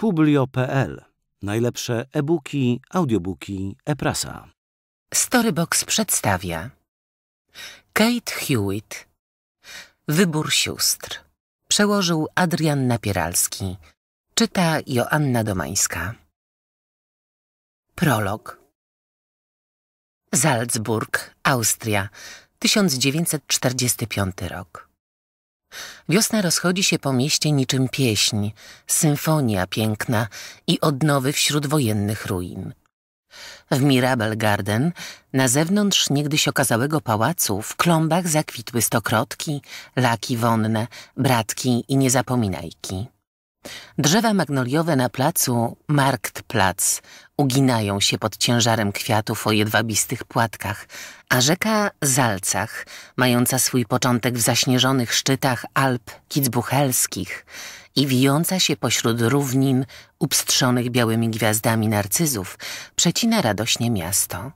Publio.pl. Najlepsze e-booki, audiobooki, e-prasa. Storybox przedstawia Kate Hewitt Wybór sióstr Przełożył Adrian Napieralski Czyta Joanna Domańska Prolog Salzburg, Austria 1945 rok Wiosna rozchodzi się po mieście niczym pieśń, symfonia piękna i odnowy wśród wojennych ruin. W Mirabel Garden, na zewnątrz niegdyś okazałego pałacu, w klombach zakwitły stokrotki, laki wonne, bratki i niezapominajki. Drzewa magnoliowe na placu Marktplatz uginają się pod ciężarem kwiatów o jedwabistych płatkach, a rzeka Zalcach, mająca swój początek w zaśnieżonych szczytach Alp Kitzbuchelskich i wijąca się pośród równin upstrzonych białymi gwiazdami narcyzów, przecina radośnie miasto.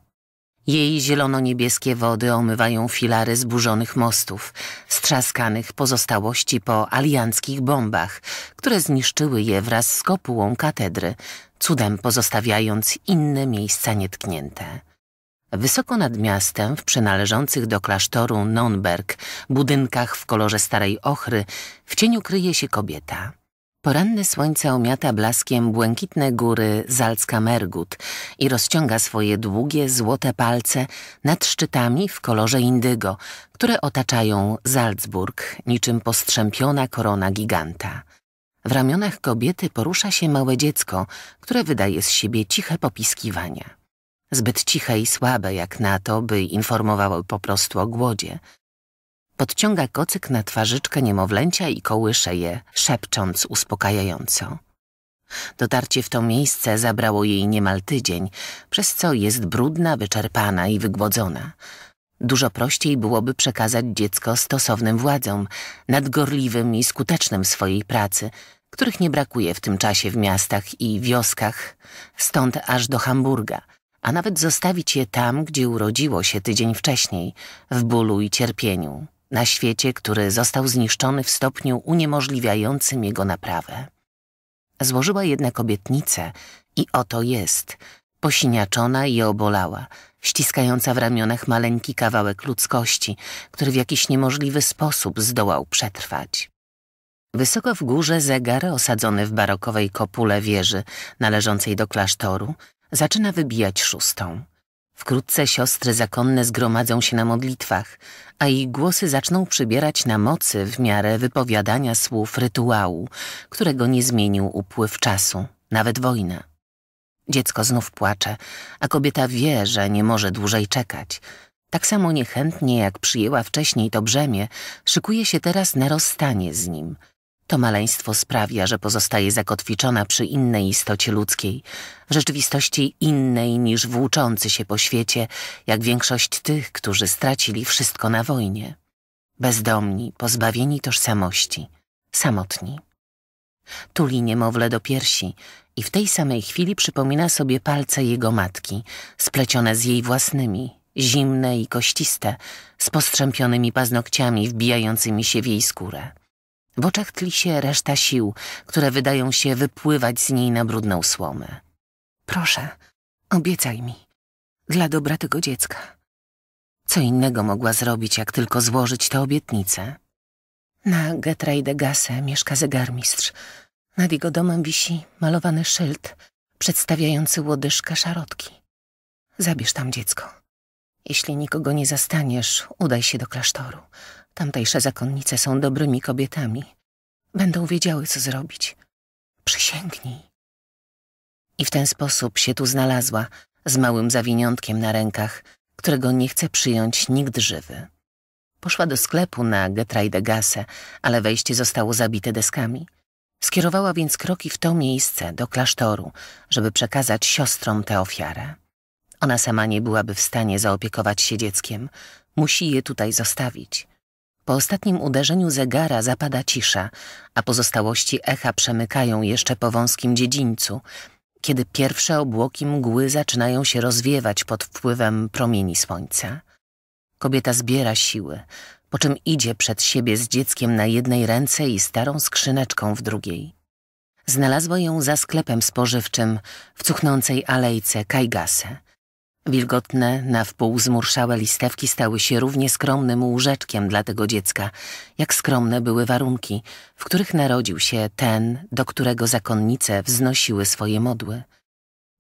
Jej zielono-niebieskie wody omywają filary zburzonych mostów, strzaskanych pozostałości po alianckich bombach, które zniszczyły je wraz z kopułą katedry, cudem pozostawiając inne miejsca nietknięte. Wysoko nad miastem, w przynależących do klasztoru Nonberg budynkach w kolorze starej ochry, w cieniu kryje się kobieta – Poranne słońce omiata blaskiem błękitne góry Zalcka-Mergut i rozciąga swoje długie, złote palce nad szczytami w kolorze indygo, które otaczają Salzburg, niczym postrzępiona korona giganta. W ramionach kobiety porusza się małe dziecko, które wydaje z siebie ciche popiskiwania. Zbyt ciche i słabe jak na to, by informowało po prostu o głodzie – Podciąga kocyk na twarzyczkę niemowlęcia i kołysze je, szepcząc uspokajająco. Dotarcie w to miejsce zabrało jej niemal tydzień, przez co jest brudna, wyczerpana i wygłodzona. Dużo prościej byłoby przekazać dziecko stosownym władzom, nadgorliwym i skutecznym swojej pracy, których nie brakuje w tym czasie w miastach i wioskach, stąd aż do Hamburga, a nawet zostawić je tam, gdzie urodziło się tydzień wcześniej, w bólu i cierpieniu na świecie, który został zniszczony w stopniu uniemożliwiającym jego naprawę. Złożyła jednak obietnicę i oto jest, posiniaczona i obolała, ściskająca w ramionach maleńki kawałek ludzkości, który w jakiś niemożliwy sposób zdołał przetrwać. Wysoko w górze zegar osadzony w barokowej kopule wieży należącej do klasztoru zaczyna wybijać szóstą. Wkrótce siostry zakonne zgromadzą się na modlitwach, a ich głosy zaczną przybierać na mocy w miarę wypowiadania słów rytuału, którego nie zmienił upływ czasu, nawet wojna. Dziecko znów płacze, a kobieta wie, że nie może dłużej czekać. Tak samo niechętnie, jak przyjęła wcześniej to brzemię, szykuje się teraz na rozstanie z nim – to maleństwo sprawia, że pozostaje zakotwiczona przy innej istocie ludzkiej, rzeczywistości innej niż włóczący się po świecie, jak większość tych, którzy stracili wszystko na wojnie. Bezdomni, pozbawieni tożsamości, samotni. Tuli niemowlę do piersi i w tej samej chwili przypomina sobie palce jego matki, splecione z jej własnymi, zimne i kościste, z postrzępionymi paznokciami wbijającymi się w jej skórę. W oczach tli się reszta sił, które wydają się wypływać z niej na brudną słomę. Proszę, obiecaj mi. Dla dobra tego dziecka. Co innego mogła zrobić, jak tylko złożyć tę obietnicę? Na Getrejde Gasse mieszka zegarmistrz. Nad jego domem wisi malowany szyld przedstawiający łodyżkę szarotki. Zabierz tam dziecko. Jeśli nikogo nie zastaniesz, udaj się do klasztoru. Tamtejsze zakonnice są dobrymi kobietami. Będą wiedziały, co zrobić. Przysięgnij. I w ten sposób się tu znalazła, z małym zawiniątkiem na rękach, którego nie chce przyjąć nikt żywy. Poszła do sklepu na Getraidegasse, ale wejście zostało zabite deskami. Skierowała więc kroki w to miejsce, do klasztoru, żeby przekazać siostrom tę ofiarę. Ona sama nie byłaby w stanie zaopiekować się dzieckiem. Musi je tutaj zostawić. Po ostatnim uderzeniu zegara zapada cisza, a pozostałości echa przemykają jeszcze po wąskim dziedzińcu, kiedy pierwsze obłoki mgły zaczynają się rozwiewać pod wpływem promieni słońca. Kobieta zbiera siły, po czym idzie przed siebie z dzieckiem na jednej ręce i starą skrzyneczką w drugiej. Znalazła ją za sklepem spożywczym w cuchnącej alejce Kajgase. Wilgotne, na wpół zmurszałe listewki stały się równie skromnym łóżeczkiem dla tego dziecka, jak skromne były warunki, w których narodził się ten, do którego zakonnice wznosiły swoje modły.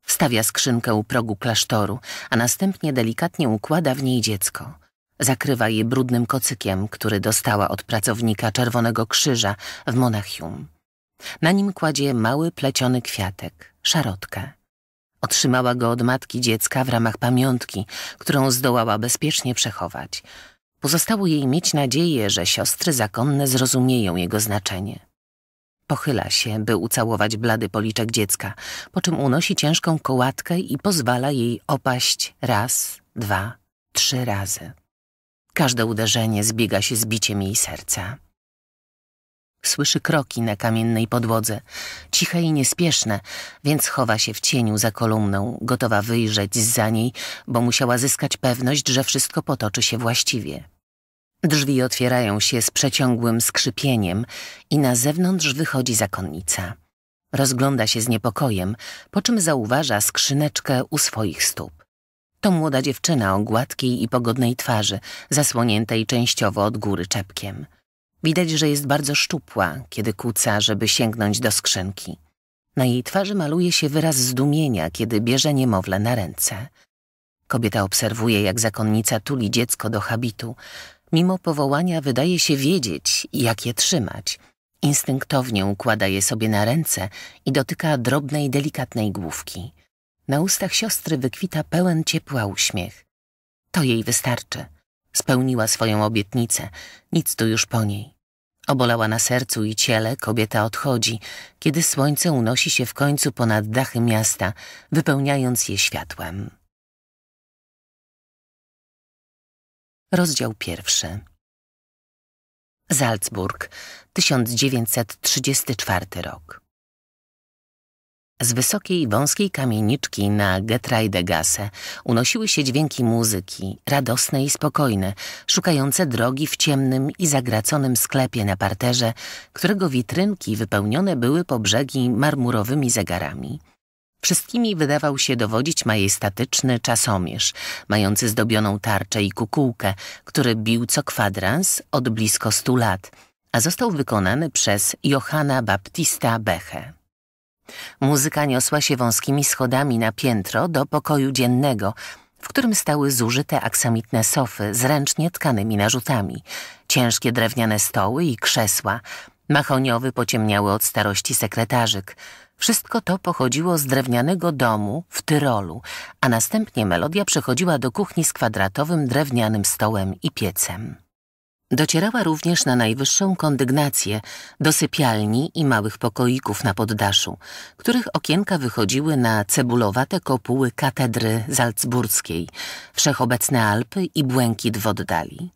Wstawia skrzynkę u progu klasztoru, a następnie delikatnie układa w niej dziecko – Zakrywa je brudnym kocykiem, który dostała od pracownika Czerwonego Krzyża w Monachium. Na nim kładzie mały pleciony kwiatek, szarotkę. Otrzymała go od matki dziecka w ramach pamiątki, którą zdołała bezpiecznie przechować. Pozostało jej mieć nadzieję, że siostry zakonne zrozumieją jego znaczenie. Pochyla się, by ucałować blady policzek dziecka, po czym unosi ciężką kołatkę i pozwala jej opaść raz, dwa, trzy razy. Każde uderzenie zbiega się z biciem jej serca. Słyszy kroki na kamiennej podłodze, ciche i niespieszne, więc chowa się w cieniu za kolumną, gotowa wyjrzeć za niej, bo musiała zyskać pewność, że wszystko potoczy się właściwie. Drzwi otwierają się z przeciągłym skrzypieniem i na zewnątrz wychodzi zakonnica. Rozgląda się z niepokojem, po czym zauważa skrzyneczkę u swoich stóp. To młoda dziewczyna o gładkiej i pogodnej twarzy, zasłoniętej częściowo od góry czepkiem. Widać, że jest bardzo szczupła, kiedy kuca, żeby sięgnąć do skrzynki. Na jej twarzy maluje się wyraz zdumienia, kiedy bierze niemowlę na ręce. Kobieta obserwuje, jak zakonnica tuli dziecko do habitu. Mimo powołania wydaje się wiedzieć, jak je trzymać. Instynktownie układa je sobie na ręce i dotyka drobnej, delikatnej główki. Na ustach siostry wykwita pełen ciepła uśmiech. To jej wystarczy. Spełniła swoją obietnicę, nic tu już po niej. Obolała na sercu i ciele, kobieta odchodzi, kiedy słońce unosi się w końcu ponad dachy miasta, wypełniając je światłem. Rozdział pierwszy. Salzburg, 1934 rok. Z wysokiej, wąskiej kamieniczki na Getraidegasse unosiły się dźwięki muzyki, radosne i spokojne, szukające drogi w ciemnym i zagraconym sklepie na parterze, którego witrynki wypełnione były po brzegi marmurowymi zegarami. Wszystkimi wydawał się dowodzić majestatyczny czasomierz, mający zdobioną tarczę i kukułkę, który bił co kwadrans od blisko stu lat, a został wykonany przez Johanna Baptista Beche. Muzyka niosła się wąskimi schodami na piętro do pokoju dziennego, w którym stały zużyte aksamitne sofy z ręcznie tkanymi narzutami, ciężkie drewniane stoły i krzesła, mahoniowy pociemniały od starości sekretarzyk. Wszystko to pochodziło z drewnianego domu w Tyrolu, a następnie melodia przechodziła do kuchni z kwadratowym drewnianym stołem i piecem. Docierała również na najwyższą kondygnację, do sypialni i małych pokoików na poddaszu, których okienka wychodziły na cebulowate kopuły katedry salzburskiej, wszechobecne Alpy i błękit w oddali.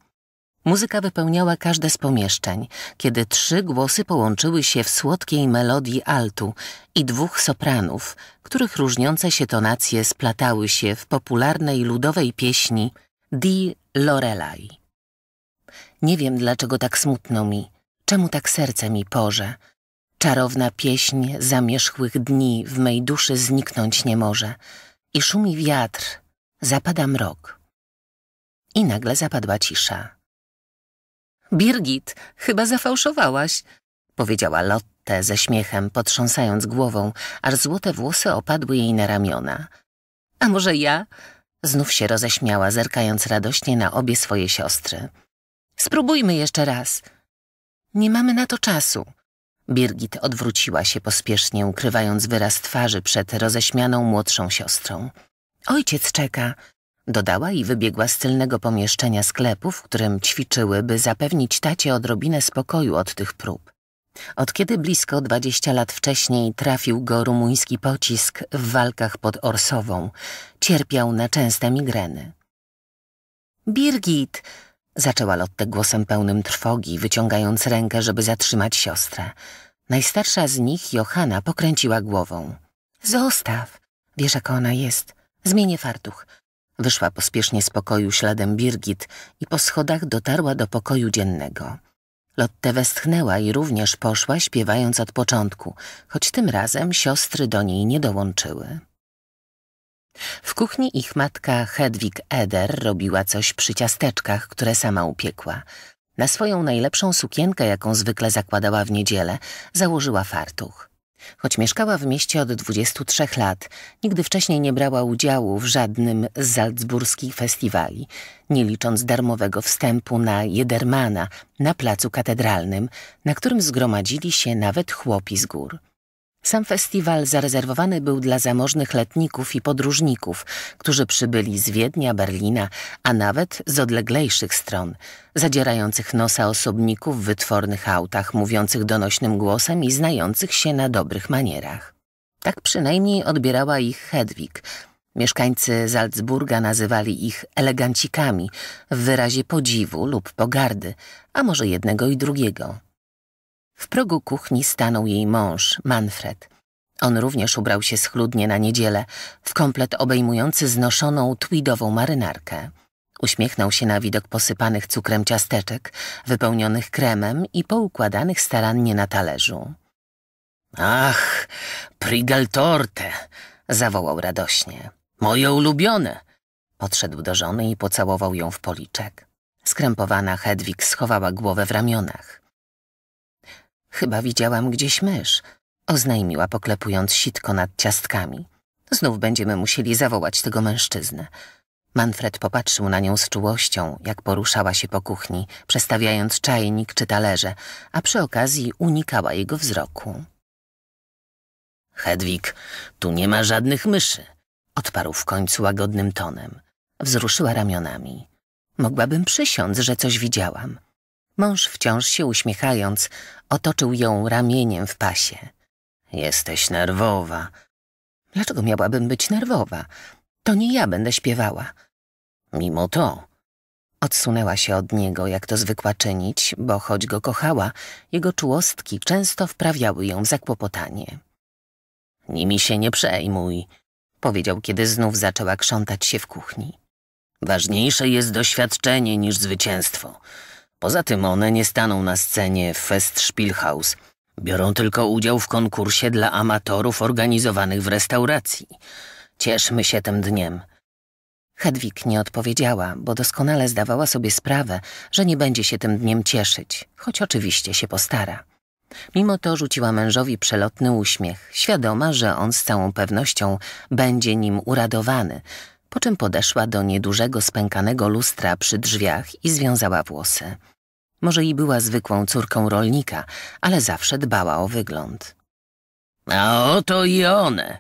Muzyka wypełniała każde z pomieszczeń, kiedy trzy głosy połączyły się w słodkiej melodii altu i dwóch sopranów, których różniące się tonacje splatały się w popularnej ludowej pieśni Di Lorelai. Nie wiem, dlaczego tak smutno mi, czemu tak serce mi porze. Czarowna pieśń zamierzchłych dni w mej duszy zniknąć nie może. I szumi wiatr, zapada mrok. I nagle zapadła cisza. Birgit, chyba zafałszowałaś, powiedziała Lotte ze śmiechem, potrząsając głową, aż złote włosy opadły jej na ramiona. A może ja? Znów się roześmiała, zerkając radośnie na obie swoje siostry. Spróbujmy jeszcze raz. Nie mamy na to czasu. Birgit odwróciła się pospiesznie, ukrywając wyraz twarzy przed roześmianą młodszą siostrą. Ojciec czeka, dodała i wybiegła z tylnego pomieszczenia sklepu, w którym ćwiczyły, by zapewnić tacie odrobinę spokoju od tych prób. Od kiedy blisko dwadzieścia lat wcześniej trafił go rumuński pocisk w walkach pod Orsową, cierpiał na częste migreny. Birgit, Zaczęła Lotte głosem pełnym trwogi, wyciągając rękę, żeby zatrzymać siostrę. Najstarsza z nich, Johanna, pokręciła głową. Zostaw. Wiesz, jaka ona jest. Zmienię fartuch. Wyszła pospiesznie z pokoju śladem Birgit i po schodach dotarła do pokoju dziennego. Lotte westchnęła i również poszła, śpiewając od początku, choć tym razem siostry do niej nie dołączyły. W kuchni ich matka Hedwig Eder robiła coś przy ciasteczkach, które sama upiekła. Na swoją najlepszą sukienkę, jaką zwykle zakładała w niedzielę, założyła fartuch. Choć mieszkała w mieście od 23 lat, nigdy wcześniej nie brała udziału w żadnym z salzburskich festiwali, nie licząc darmowego wstępu na Jedermana na placu katedralnym, na którym zgromadzili się nawet chłopi z gór. Sam festiwal zarezerwowany był dla zamożnych letników i podróżników, którzy przybyli z Wiednia, Berlina, a nawet z odleglejszych stron, zadzierających nosa osobników w wytwornych autach, mówiących donośnym głosem i znających się na dobrych manierach. Tak przynajmniej odbierała ich Hedwig. Mieszkańcy Salzburga nazywali ich elegancikami w wyrazie podziwu lub pogardy, a może jednego i drugiego. W progu kuchni stanął jej mąż, Manfred. On również ubrał się schludnie na niedzielę, w komplet obejmujący znoszoną tweedową marynarkę. Uśmiechnął się na widok posypanych cukrem ciasteczek, wypełnionych kremem i poukładanych starannie na talerzu. Ach, Torte! zawołał radośnie. Moje ulubione! Podszedł do żony i pocałował ją w policzek. Skrępowana Hedwig schowała głowę w ramionach. Chyba widziałam gdzieś mysz, oznajmiła poklepując sitko nad ciastkami. Znów będziemy musieli zawołać tego mężczyznę. Manfred popatrzył na nią z czułością, jak poruszała się po kuchni, przestawiając czajnik czy talerze, a przy okazji unikała jego wzroku. Hedwig, tu nie ma żadnych myszy, odparł w końcu łagodnym tonem. Wzruszyła ramionami. Mogłabym przysiąc, że coś widziałam. Mąż wciąż się uśmiechając, otoczył ją ramieniem w pasie. Jesteś nerwowa. Dlaczego miałabym być nerwowa? To nie ja będę śpiewała. Mimo to. Odsunęła się od niego, jak to zwykła czynić, bo choć go kochała, jego czułostki często wprawiały ją w zakłopotanie. Nimi się nie przejmuj, powiedział, kiedy znów zaczęła krzątać się w kuchni. Ważniejsze jest doświadczenie niż zwycięstwo. Poza tym one nie staną na scenie Festspielhaus. Biorą tylko udział w konkursie dla amatorów organizowanych w restauracji. Cieszmy się tym dniem. Hedwig nie odpowiedziała, bo doskonale zdawała sobie sprawę, że nie będzie się tym dniem cieszyć, choć oczywiście się postara. Mimo to rzuciła mężowi przelotny uśmiech, świadoma, że on z całą pewnością będzie nim uradowany, po czym podeszła do niedużego spękanego lustra przy drzwiach i związała włosy. Może i była zwykłą córką rolnika, ale zawsze dbała o wygląd. A oto i one!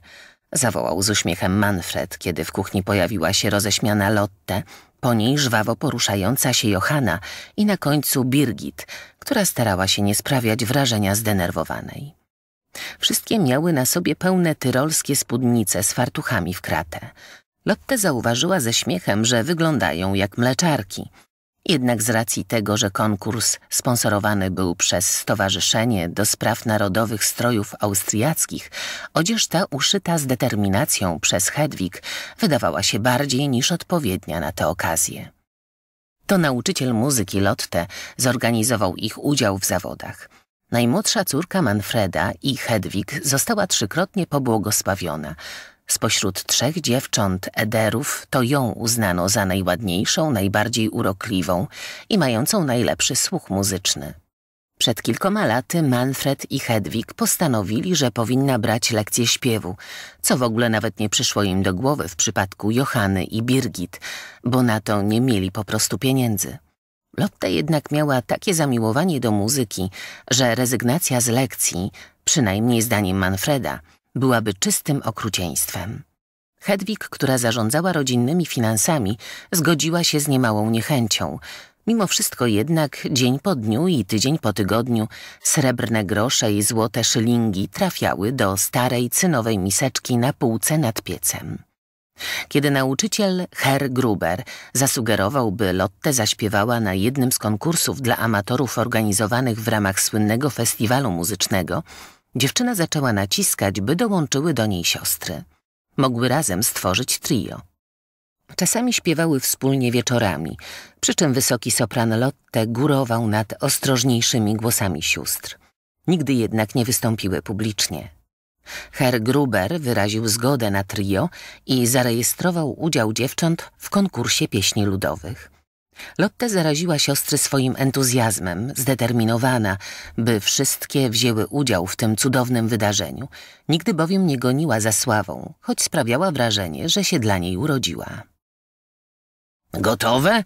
zawołał z uśmiechem Manfred, kiedy w kuchni pojawiła się roześmiana Lotte, po niej żwawo poruszająca się Johanna i na końcu Birgit, która starała się nie sprawiać wrażenia zdenerwowanej. Wszystkie miały na sobie pełne tyrolskie spódnice z fartuchami w kratę. Lotte zauważyła ze śmiechem, że wyglądają jak mleczarki. Jednak z racji tego, że konkurs sponsorowany był przez Stowarzyszenie do Spraw Narodowych Strojów Austriackich, odzież ta uszyta z determinacją przez Hedwig wydawała się bardziej niż odpowiednia na tę okazję. To nauczyciel muzyki Lotte zorganizował ich udział w zawodach. Najmłodsza córka Manfreda i Hedwig została trzykrotnie pobłogosławiona – Spośród trzech dziewcząt Ederów to ją uznano za najładniejszą, najbardziej urokliwą i mającą najlepszy słuch muzyczny. Przed kilkoma laty Manfred i Hedwig postanowili, że powinna brać lekcje śpiewu, co w ogóle nawet nie przyszło im do głowy w przypadku Johany i Birgit, bo na to nie mieli po prostu pieniędzy. Lotte jednak miała takie zamiłowanie do muzyki, że rezygnacja z lekcji, przynajmniej zdaniem Manfreda, byłaby czystym okrucieństwem. Hedwig, która zarządzała rodzinnymi finansami, zgodziła się z niemałą niechęcią. Mimo wszystko jednak dzień po dniu i tydzień po tygodniu srebrne grosze i złote szylingi trafiały do starej cynowej miseczki na półce nad piecem. Kiedy nauczyciel Herr Gruber zasugerował, by Lotte zaśpiewała na jednym z konkursów dla amatorów organizowanych w ramach słynnego festiwalu muzycznego, Dziewczyna zaczęła naciskać, by dołączyły do niej siostry. Mogły razem stworzyć trio. Czasami śpiewały wspólnie wieczorami, przy czym wysoki sopran Lotte górował nad ostrożniejszymi głosami sióstr. Nigdy jednak nie wystąpiły publicznie. Herr Gruber wyraził zgodę na trio i zarejestrował udział dziewcząt w konkursie pieśni ludowych – Lotte zaraziła siostry swoim entuzjazmem, zdeterminowana, by wszystkie wzięły udział w tym cudownym wydarzeniu. Nigdy bowiem nie goniła za sławą, choć sprawiała wrażenie, że się dla niej urodziła. Gotowe?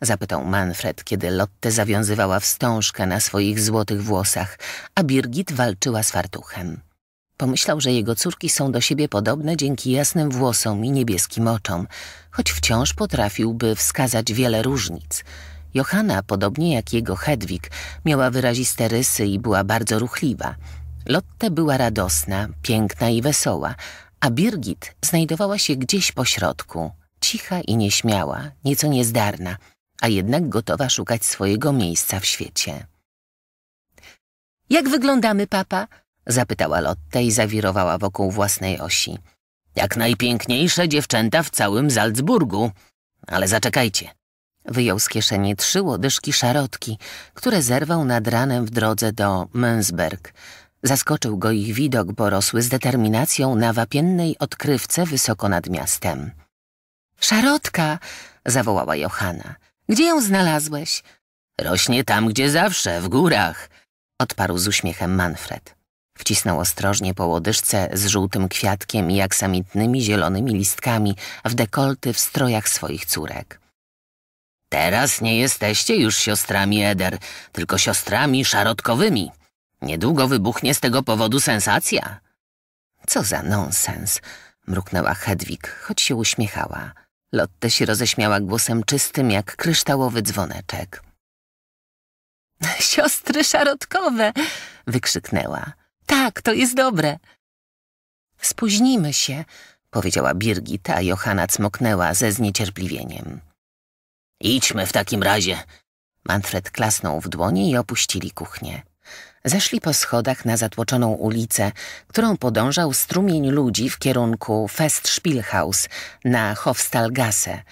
zapytał Manfred, kiedy Lotte zawiązywała wstążkę na swoich złotych włosach, a Birgit walczyła z fartuchem. Pomyślał, że jego córki są do siebie podobne dzięki jasnym włosom i niebieskim oczom, choć wciąż potrafiłby wskazać wiele różnic. Johanna, podobnie jak jego Hedwig, miała wyraziste rysy i była bardzo ruchliwa. Lotte była radosna, piękna i wesoła, a Birgit znajdowała się gdzieś po środku, cicha i nieśmiała, nieco niezdarna, a jednak gotowa szukać swojego miejsca w świecie. Jak wyglądamy, papa? Zapytała Lotte i zawirowała wokół własnej osi. Jak najpiękniejsze dziewczęta w całym Salzburgu. Ale zaczekajcie. Wyjął z kieszeni trzy łodyżki szarotki, które zerwał nad ranem w drodze do Menzberg. Zaskoczył go ich widok, bo rosły z determinacją na wapiennej odkrywce wysoko nad miastem. Szarotka! zawołała Johanna. Gdzie ją znalazłeś? Rośnie tam, gdzie zawsze, w górach, odparł z uśmiechem Manfred. Wcisnął ostrożnie po łodyżce z żółtym kwiatkiem i aksamitnymi zielonymi listkami w dekolty w strojach swoich córek. Teraz nie jesteście już siostrami Eder, tylko siostrami szarotkowymi. Niedługo wybuchnie z tego powodu sensacja. Co za nonsens, mruknęła Hedwig, choć się uśmiechała. Lotte się roześmiała głosem czystym jak kryształowy dzwoneczek. Siostry szarotkowe! wykrzyknęła. Tak, to jest dobre. Spóźnimy się, powiedziała Birgit, a Johanna cmoknęła ze zniecierpliwieniem. Idźmy w takim razie. Manfred klasnął w dłoni i opuścili kuchnię. Zeszli po schodach na zatłoczoną ulicę, którą podążał strumień ludzi w kierunku Festspielhaus na Hofstallgasse.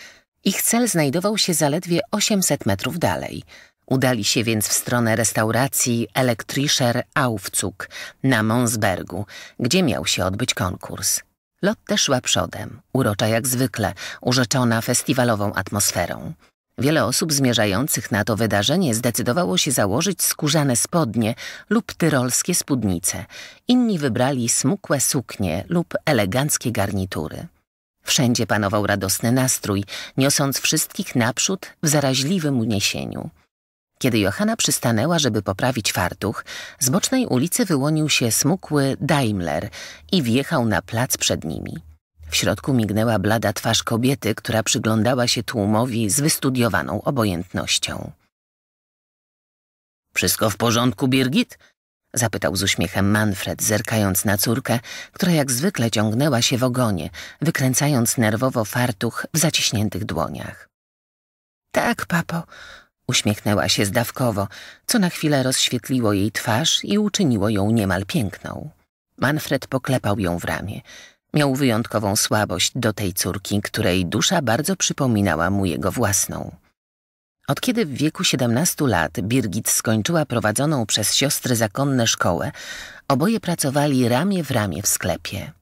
Ich cel znajdował się zaledwie 800 metrów dalej – Udali się więc w stronę restauracji Elektrischer Aufzug na Monsbergu, gdzie miał się odbyć konkurs. Lotte szła przodem, urocza jak zwykle, urzeczona festiwalową atmosferą. Wiele osób zmierzających na to wydarzenie zdecydowało się założyć skórzane spodnie lub tyrolskie spódnice. Inni wybrali smukłe suknie lub eleganckie garnitury. Wszędzie panował radosny nastrój, niosąc wszystkich naprzód w zaraźliwym uniesieniu. Kiedy Johanna przystanęła, żeby poprawić fartuch, z bocznej ulicy wyłonił się smukły Daimler i wjechał na plac przed nimi. W środku mignęła blada twarz kobiety, która przyglądała się tłumowi z wystudiowaną obojętnością. Wszystko w porządku, Birgit? Zapytał z uśmiechem Manfred, zerkając na córkę, która jak zwykle ciągnęła się w ogonie, wykręcając nerwowo fartuch w zaciśniętych dłoniach. Tak, papo, Uśmiechnęła się zdawkowo, co na chwilę rozświetliło jej twarz i uczyniło ją niemal piękną. Manfred poklepał ją w ramię. Miał wyjątkową słabość do tej córki, której dusza bardzo przypominała mu jego własną. Od kiedy w wieku 17 lat Birgit skończyła prowadzoną przez siostry zakonne szkołę, oboje pracowali ramię w ramię w sklepie.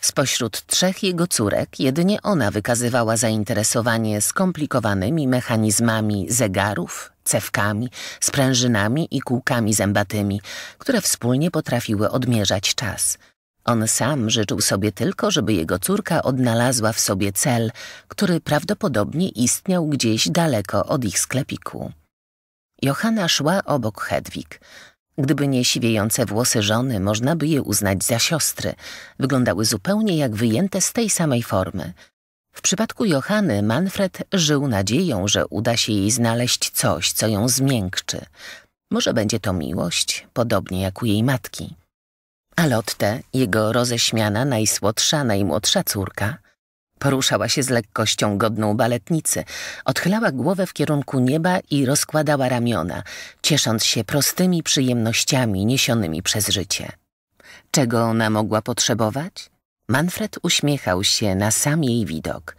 Spośród trzech jego córek jedynie ona wykazywała zainteresowanie skomplikowanymi mechanizmami zegarów, cewkami, sprężynami i kółkami zębatymi, które wspólnie potrafiły odmierzać czas. On sam życzył sobie tylko, żeby jego córka odnalazła w sobie cel, który prawdopodobnie istniał gdzieś daleko od ich sklepiku. Johanna szła obok Hedwig. Gdyby nie siwiejące włosy żony, można by je uznać za siostry. Wyglądały zupełnie jak wyjęte z tej samej formy. W przypadku Johany Manfred żył nadzieją, że uda się jej znaleźć coś, co ją zmiękczy. Może będzie to miłość, podobnie jak u jej matki. A Lotte, jego roześmiana, najsłodsza, najmłodsza córka – Poruszała się z lekkością godną baletnicy, odchylała głowę w kierunku nieba i rozkładała ramiona, ciesząc się prostymi przyjemnościami niesionymi przez życie. Czego ona mogła potrzebować? Manfred uśmiechał się na sam jej widok.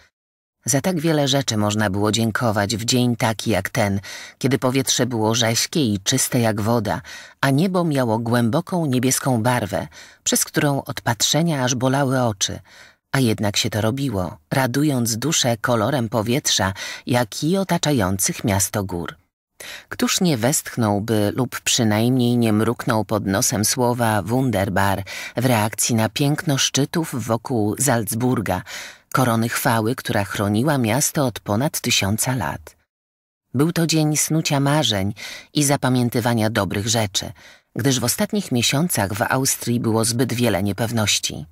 Za tak wiele rzeczy można było dziękować w dzień taki jak ten, kiedy powietrze było rześkie i czyste jak woda, a niebo miało głęboką niebieską barwę, przez którą od patrzenia aż bolały oczy – a jednak się to robiło, radując duszę kolorem powietrza, jak i otaczających miasto gór. Któż nie westchnąłby lub przynajmniej nie mruknął pod nosem słowa Wunderbar w reakcji na piękno szczytów wokół Salzburga, korony chwały, która chroniła miasto od ponad tysiąca lat. Był to dzień snucia marzeń i zapamiętywania dobrych rzeczy, gdyż w ostatnich miesiącach w Austrii było zbyt wiele niepewności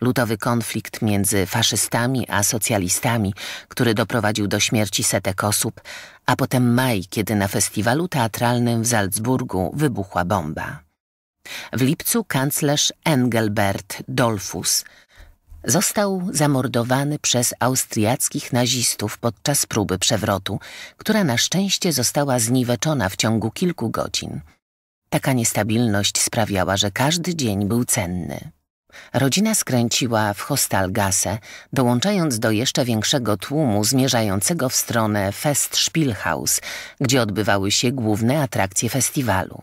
ludowy konflikt między faszystami a socjalistami, który doprowadził do śmierci setek osób, a potem maj, kiedy na festiwalu teatralnym w Salzburgu wybuchła bomba. W lipcu kanclerz Engelbert Dollfuss został zamordowany przez austriackich nazistów podczas próby przewrotu, która na szczęście została zniweczona w ciągu kilku godzin. Taka niestabilność sprawiała, że każdy dzień był cenny rodzina skręciła w Hostalgasse, dołączając do jeszcze większego tłumu zmierzającego w stronę Festspielhaus, gdzie odbywały się główne atrakcje festiwalu.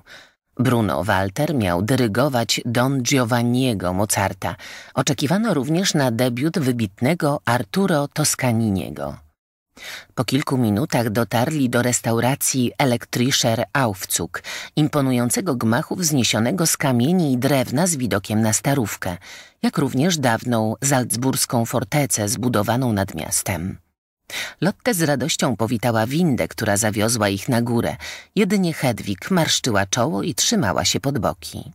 Bruno Walter miał dyrygować Don Giovanniego Mozarta. Oczekiwano również na debiut wybitnego Arturo Toscaniniego. Po kilku minutach dotarli do restauracji Elektrischer Aufzug, imponującego gmachu wzniesionego z kamieni i drewna z widokiem na Starówkę, jak również dawną salzburską fortecę zbudowaną nad miastem. Lotte z radością powitała windę, która zawiozła ich na górę. Jedynie Hedwig marszczyła czoło i trzymała się pod boki.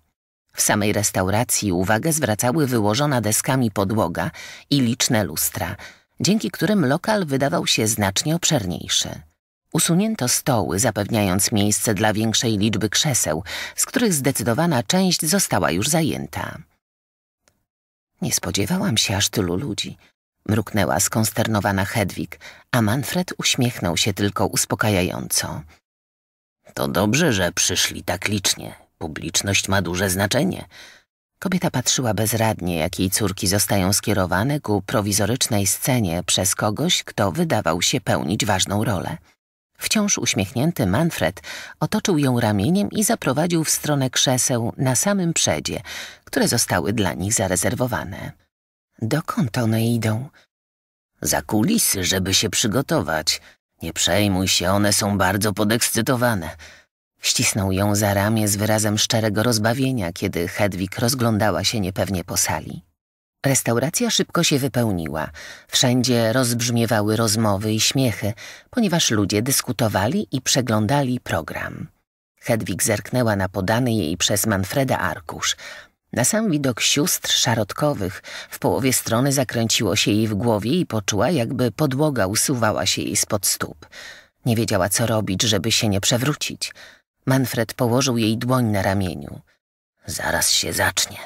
W samej restauracji uwagę zwracały wyłożona deskami podłoga i liczne lustra – dzięki którym lokal wydawał się znacznie obszerniejszy. Usunięto stoły, zapewniając miejsce dla większej liczby krzeseł, z których zdecydowana część została już zajęta. Nie spodziewałam się aż tylu ludzi, mruknęła skonsternowana Hedwig, a Manfred uśmiechnął się tylko uspokajająco. To dobrze, że przyszli tak licznie. Publiczność ma duże znaczenie. Kobieta patrzyła bezradnie, jak jej córki zostają skierowane ku prowizorycznej scenie przez kogoś, kto wydawał się pełnić ważną rolę. Wciąż uśmiechnięty Manfred otoczył ją ramieniem i zaprowadził w stronę krzeseł na samym przedzie, które zostały dla nich zarezerwowane. Dokąd one idą? Za kulisy, żeby się przygotować. Nie przejmuj się, one są bardzo podekscytowane. Ścisnął ją za ramię z wyrazem szczerego rozbawienia, kiedy Hedwig rozglądała się niepewnie po sali. Restauracja szybko się wypełniła. Wszędzie rozbrzmiewały rozmowy i śmiechy, ponieważ ludzie dyskutowali i przeglądali program. Hedwig zerknęła na podany jej przez Manfreda arkusz. Na sam widok sióstr szarotkowych w połowie strony zakręciło się jej w głowie i poczuła, jakby podłoga usuwała się jej spod stóp. Nie wiedziała, co robić, żeby się nie przewrócić – Manfred położył jej dłoń na ramieniu. Zaraz się zacznie.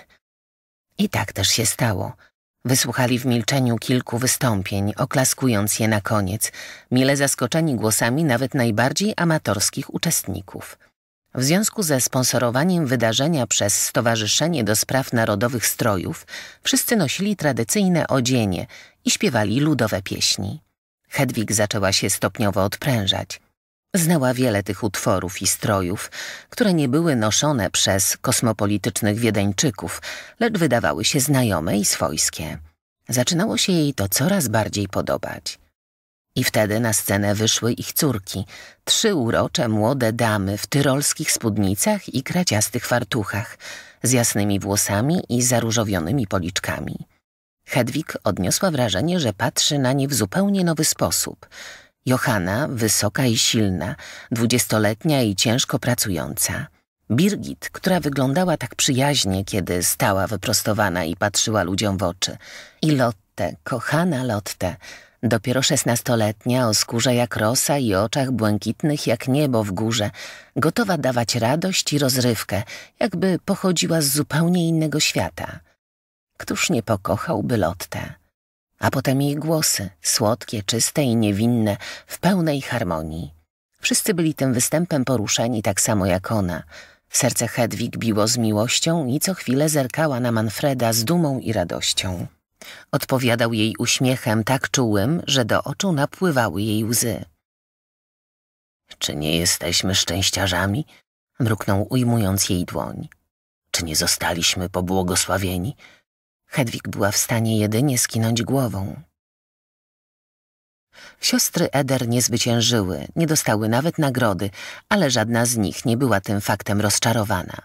I tak też się stało. Wysłuchali w milczeniu kilku wystąpień, oklaskując je na koniec, mile zaskoczeni głosami nawet najbardziej amatorskich uczestników. W związku ze sponsorowaniem wydarzenia przez Stowarzyszenie do Spraw Narodowych Strojów wszyscy nosili tradycyjne odzienie i śpiewali ludowe pieśni. Hedwig zaczęła się stopniowo odprężać. Znała wiele tych utworów i strojów, które nie były noszone przez kosmopolitycznych Wiedeńczyków, lecz wydawały się znajome i swojskie. Zaczynało się jej to coraz bardziej podobać. I wtedy na scenę wyszły ich córki, trzy urocze młode damy w tyrolskich spódnicach i kraciastych fartuchach, z jasnymi włosami i zaróżowionymi policzkami. Hedwig odniosła wrażenie, że patrzy na nie w zupełnie nowy sposób – Johanna, wysoka i silna, dwudziestoletnia i ciężko pracująca. Birgit, która wyglądała tak przyjaźnie, kiedy stała wyprostowana i patrzyła ludziom w oczy. I Lotte, kochana Lotte, dopiero szesnastoletnia, o skórze jak rosa i oczach błękitnych jak niebo w górze, gotowa dawać radość i rozrywkę, jakby pochodziła z zupełnie innego świata. Któż nie pokochałby Lotte? a potem jej głosy, słodkie, czyste i niewinne, w pełnej harmonii. Wszyscy byli tym występem poruszeni tak samo jak ona. serce Hedwig biło z miłością i co chwilę zerkała na Manfreda z dumą i radością. Odpowiadał jej uśmiechem tak czułym, że do oczu napływały jej łzy. Czy nie jesteśmy szczęściarzami? Mruknął ujmując jej dłoń. Czy nie zostaliśmy pobłogosławieni? Hedwig była w stanie jedynie skinąć głową. Siostry Eder nie zwyciężyły, nie dostały nawet nagrody, ale żadna z nich nie była tym faktem rozczarowana.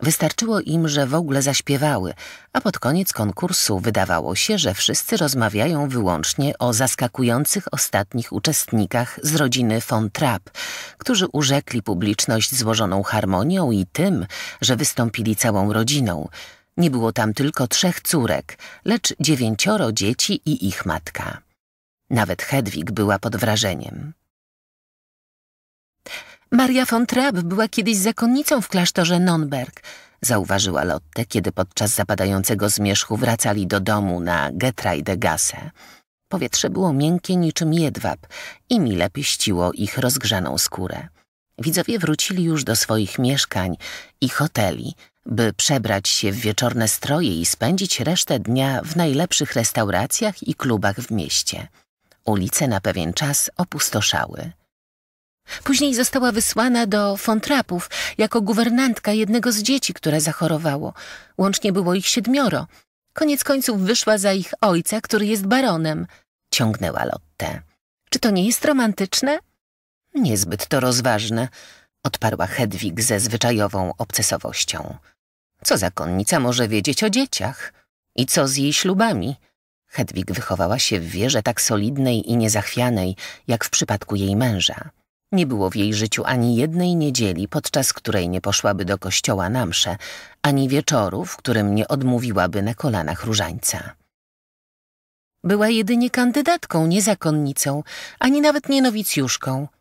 Wystarczyło im, że w ogóle zaśpiewały, a pod koniec konkursu wydawało się, że wszyscy rozmawiają wyłącznie o zaskakujących ostatnich uczestnikach z rodziny von Trapp, którzy urzekli publiczność złożoną harmonią i tym, że wystąpili całą rodziną – nie było tam tylko trzech córek, lecz dziewięcioro dzieci i ich matka. Nawet Hedwig była pod wrażeniem. Maria von Trapp była kiedyś zakonnicą w klasztorze Nonberg, zauważyła Lotte, kiedy podczas zapadającego zmierzchu wracali do domu na Getreide Gasse. Powietrze było miękkie niczym jedwab i mile pieściło ich rozgrzaną skórę. Widzowie wrócili już do swoich mieszkań i hoteli – by przebrać się w wieczorne stroje i spędzić resztę dnia w najlepszych restauracjach i klubach w mieście. Ulice na pewien czas opustoszały. Później została wysłana do Fontrapów jako guwernantka jednego z dzieci, które zachorowało. Łącznie było ich siedmioro. Koniec końców wyszła za ich ojca, który jest baronem. Ciągnęła Lotte. Czy to nie jest romantyczne? Niezbyt to rozważne, odparła Hedwig ze zwyczajową obcesowością. Co zakonnica może wiedzieć o dzieciach? I co z jej ślubami? Hedwig wychowała się w wierze tak solidnej i niezachwianej, jak w przypadku jej męża. Nie było w jej życiu ani jednej niedzieli, podczas której nie poszłaby do kościoła na msze, ani wieczoru, w którym nie odmówiłaby na kolanach różańca. Była jedynie kandydatką, nie zakonnicą, ani nawet nie nowicjuszką –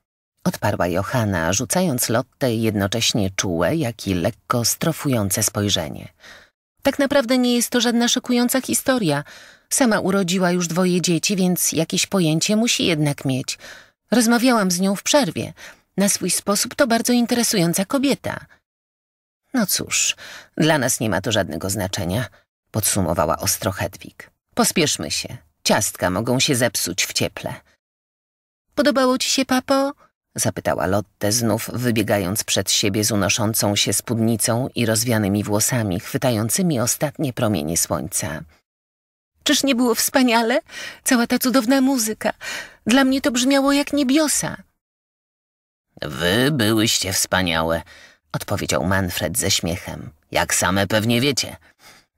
Odparła Johanna, rzucając Lotte jednocześnie czułe, jak i lekko strofujące spojrzenie. Tak naprawdę nie jest to żadna szykująca historia. Sama urodziła już dwoje dzieci, więc jakieś pojęcie musi jednak mieć. Rozmawiałam z nią w przerwie. Na swój sposób to bardzo interesująca kobieta. No cóż, dla nas nie ma to żadnego znaczenia, podsumowała ostro Hedwig. Pospieszmy się. Ciastka mogą się zepsuć w cieple. Podobało ci się, papo? Zapytała Lotte znów, wybiegając przed siebie z unoszącą się spódnicą i rozwianymi włosami, chwytającymi ostatnie promienie słońca. Czyż nie było wspaniale? Cała ta cudowna muzyka. Dla mnie to brzmiało jak niebiosa. Wy byłyście wspaniałe, odpowiedział Manfred ze śmiechem. Jak same pewnie wiecie.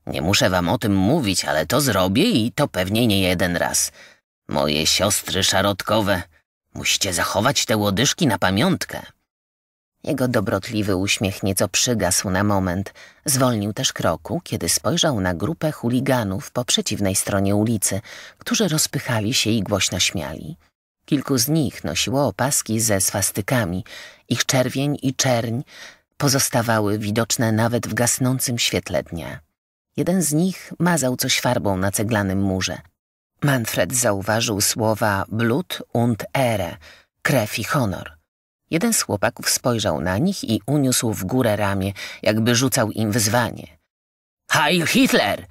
Nie muszę wam o tym mówić, ale to zrobię i to pewnie nie jeden raz. Moje siostry szarotkowe Musicie zachować te łodyżki na pamiątkę. Jego dobrotliwy uśmiech nieco przygasł na moment. Zwolnił też kroku, kiedy spojrzał na grupę chuliganów po przeciwnej stronie ulicy, którzy rozpychali się i głośno śmiali. Kilku z nich nosiło opaski ze swastykami. Ich czerwień i czerń pozostawały widoczne nawet w gasnącym świetle dnia. Jeden z nich mazał coś farbą na ceglanym murze. Manfred zauważył słowa blut und ere, krew i honor. Jeden z chłopaków spojrzał na nich i uniósł w górę ramię, jakby rzucał im wyzwanie. Heil Hitler!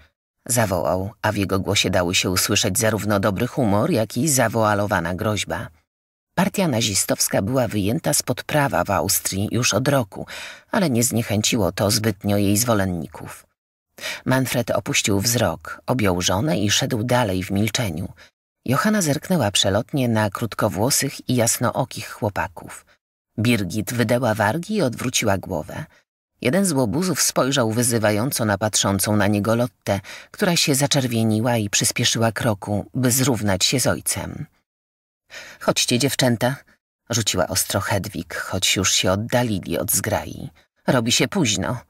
zawołał, a w jego głosie dały się usłyszeć zarówno dobry humor, jak i zawoalowana groźba. Partia nazistowska była wyjęta spod prawa w Austrii już od roku, ale nie zniechęciło to zbytnio jej zwolenników. Manfred opuścił wzrok, objął żonę i szedł dalej w milczeniu. Johanna zerknęła przelotnie na krótkowłosych i jasnookich chłopaków. Birgit wydała wargi i odwróciła głowę. Jeden z łobuzów spojrzał wyzywająco na patrzącą na niego Lottę, która się zaczerwieniła i przyspieszyła kroku, by zrównać się z ojcem. Chodźcie, dziewczęta, rzuciła ostro Hedwig, choć już się oddalili od zgrai. Robi się późno.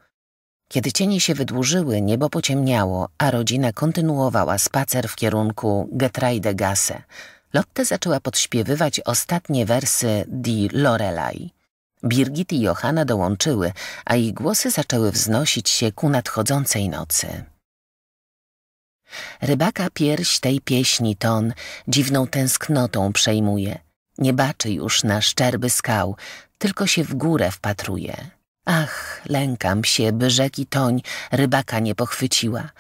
Kiedy cienie się wydłużyły, niebo pociemniało, a rodzina kontynuowała spacer w kierunku Getraide Gasse. Lotte zaczęła podśpiewywać ostatnie wersy di Lorelai. Birgit i Johanna dołączyły, a ich głosy zaczęły wznosić się ku nadchodzącej nocy. Rybaka pierś tej pieśni ton dziwną tęsknotą przejmuje. Nie baczy już na szczerby skał, tylko się w górę wpatruje. Ach, lękam się, by rzeki toń rybaka nie pochwyciła.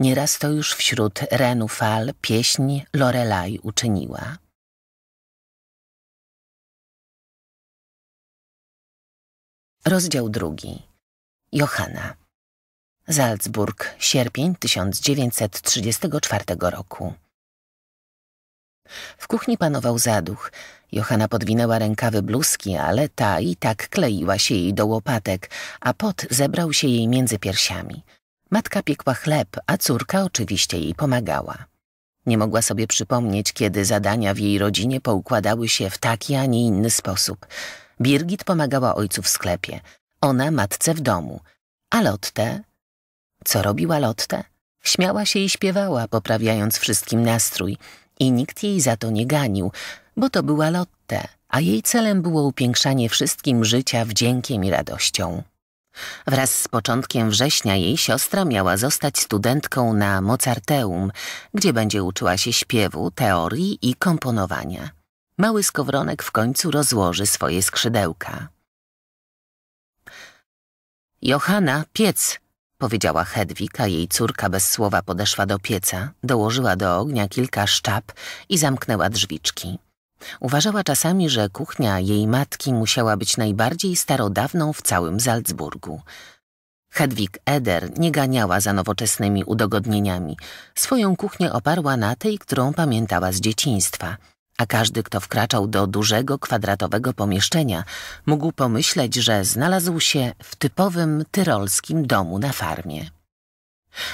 Nieraz to już wśród renu fal pieśń Lorelaj uczyniła. Rozdział drugi. Johanna. Salzburg, sierpień 1934 roku. W kuchni panował zaduch. Johanna podwinęła rękawy bluzki, ale ta i tak kleiła się jej do łopatek, a pot zebrał się jej między piersiami. Matka piekła chleb, a córka oczywiście jej pomagała. Nie mogła sobie przypomnieć, kiedy zadania w jej rodzinie poukładały się w taki, a nie inny sposób. Birgit pomagała ojcu w sklepie, ona matce w domu. A Lotte? Co robiła Lotte? Śmiała się i śpiewała, poprawiając wszystkim nastrój. I nikt jej za to nie ganił, bo to była Lotte, a jej celem było upiększanie wszystkim życia wdziękiem i radością. Wraz z początkiem września jej siostra miała zostać studentką na Mozarteum, gdzie będzie uczyła się śpiewu, teorii i komponowania. Mały skowronek w końcu rozłoży swoje skrzydełka. Johanna, piec! powiedziała Hedwig, a jej córka bez słowa podeszła do pieca, dołożyła do ognia kilka szczap i zamknęła drzwiczki. Uważała czasami, że kuchnia jej matki musiała być najbardziej starodawną w całym Salzburgu. Hedwig Eder nie ganiała za nowoczesnymi udogodnieniami. Swoją kuchnię oparła na tej, którą pamiętała z dzieciństwa. A każdy, kto wkraczał do dużego, kwadratowego pomieszczenia, mógł pomyśleć, że znalazł się w typowym tyrolskim domu na farmie.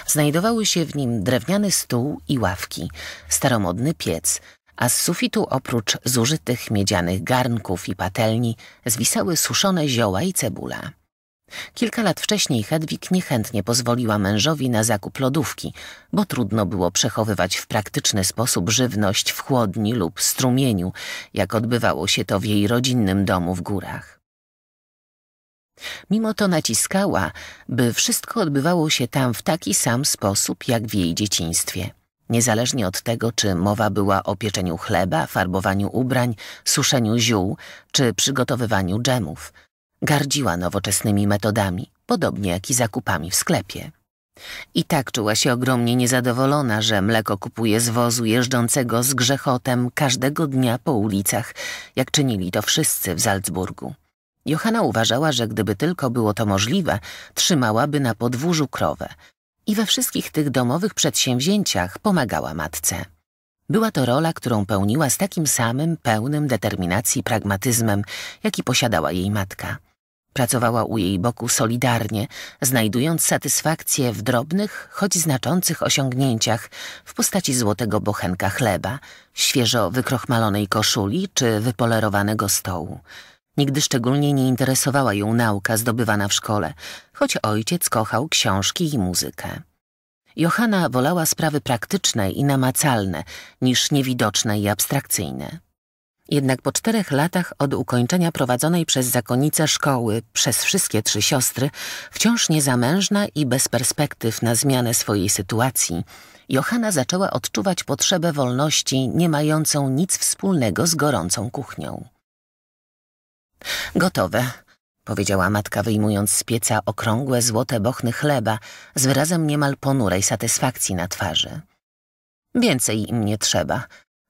Znajdowały się w nim drewniany stół i ławki, staromodny piec – a z sufitu oprócz zużytych miedzianych garnków i patelni zwisały suszone zioła i cebula. Kilka lat wcześniej Hedwig niechętnie pozwoliła mężowi na zakup lodówki, bo trudno było przechowywać w praktyczny sposób żywność w chłodni lub strumieniu, jak odbywało się to w jej rodzinnym domu w górach. Mimo to naciskała, by wszystko odbywało się tam w taki sam sposób jak w jej dzieciństwie niezależnie od tego, czy mowa była o pieczeniu chleba, farbowaniu ubrań, suszeniu ziół czy przygotowywaniu dżemów. Gardziła nowoczesnymi metodami, podobnie jak i zakupami w sklepie. I tak czuła się ogromnie niezadowolona, że mleko kupuje z wozu jeżdżącego z grzechotem każdego dnia po ulicach, jak czynili to wszyscy w Salzburgu. Johanna uważała, że gdyby tylko było to możliwe, trzymałaby na podwórzu krowę, i we wszystkich tych domowych przedsięwzięciach pomagała matce. Była to rola, którą pełniła z takim samym, pełnym determinacji pragmatyzmem, jaki posiadała jej matka. Pracowała u jej boku solidarnie, znajdując satysfakcję w drobnych, choć znaczących osiągnięciach w postaci złotego bochenka chleba, świeżo wykrochmalonej koszuli czy wypolerowanego stołu. Nigdy szczególnie nie interesowała ją nauka zdobywana w szkole, choć ojciec kochał książki i muzykę. Johanna wolała sprawy praktyczne i namacalne niż niewidoczne i abstrakcyjne. Jednak po czterech latach od ukończenia prowadzonej przez zakonnicę szkoły przez wszystkie trzy siostry, wciąż niezamężna i bez perspektyw na zmianę swojej sytuacji, Johanna zaczęła odczuwać potrzebę wolności nie mającą nic wspólnego z gorącą kuchnią. Gotowe, powiedziała matka wyjmując z pieca okrągłe złote bochny chleba z wyrazem niemal ponurej satysfakcji na twarzy. Więcej im nie trzeba.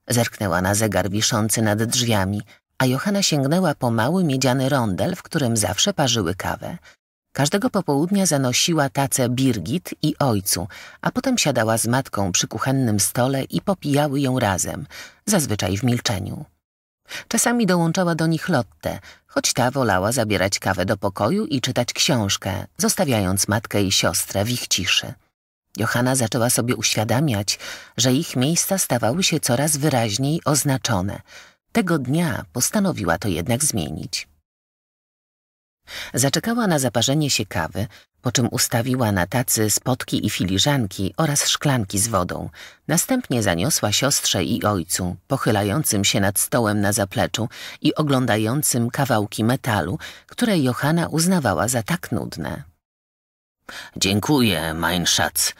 Zerknęła na zegar wiszący nad drzwiami, a Johanna sięgnęła po mały miedziany rondel, w którym zawsze parzyły kawę. Każdego popołudnia zanosiła tacę Birgit i ojcu, a potem siadała z matką przy kuchennym stole i popijały ją razem, zazwyczaj w milczeniu. Czasami dołączała do nich Lotte, choć ta wolała zabierać kawę do pokoju i czytać książkę, zostawiając matkę i siostrę w ich ciszy. Johanna zaczęła sobie uświadamiać, że ich miejsca stawały się coraz wyraźniej oznaczone. Tego dnia postanowiła to jednak zmienić. Zaczekała na zaparzenie się kawy, po czym ustawiła na tacy spotki i filiżanki oraz szklanki z wodą. Następnie zaniosła siostrze i ojcu, pochylającym się nad stołem na zapleczu i oglądającym kawałki metalu, które Johanna uznawała za tak nudne. Dziękuję, mein Schatz,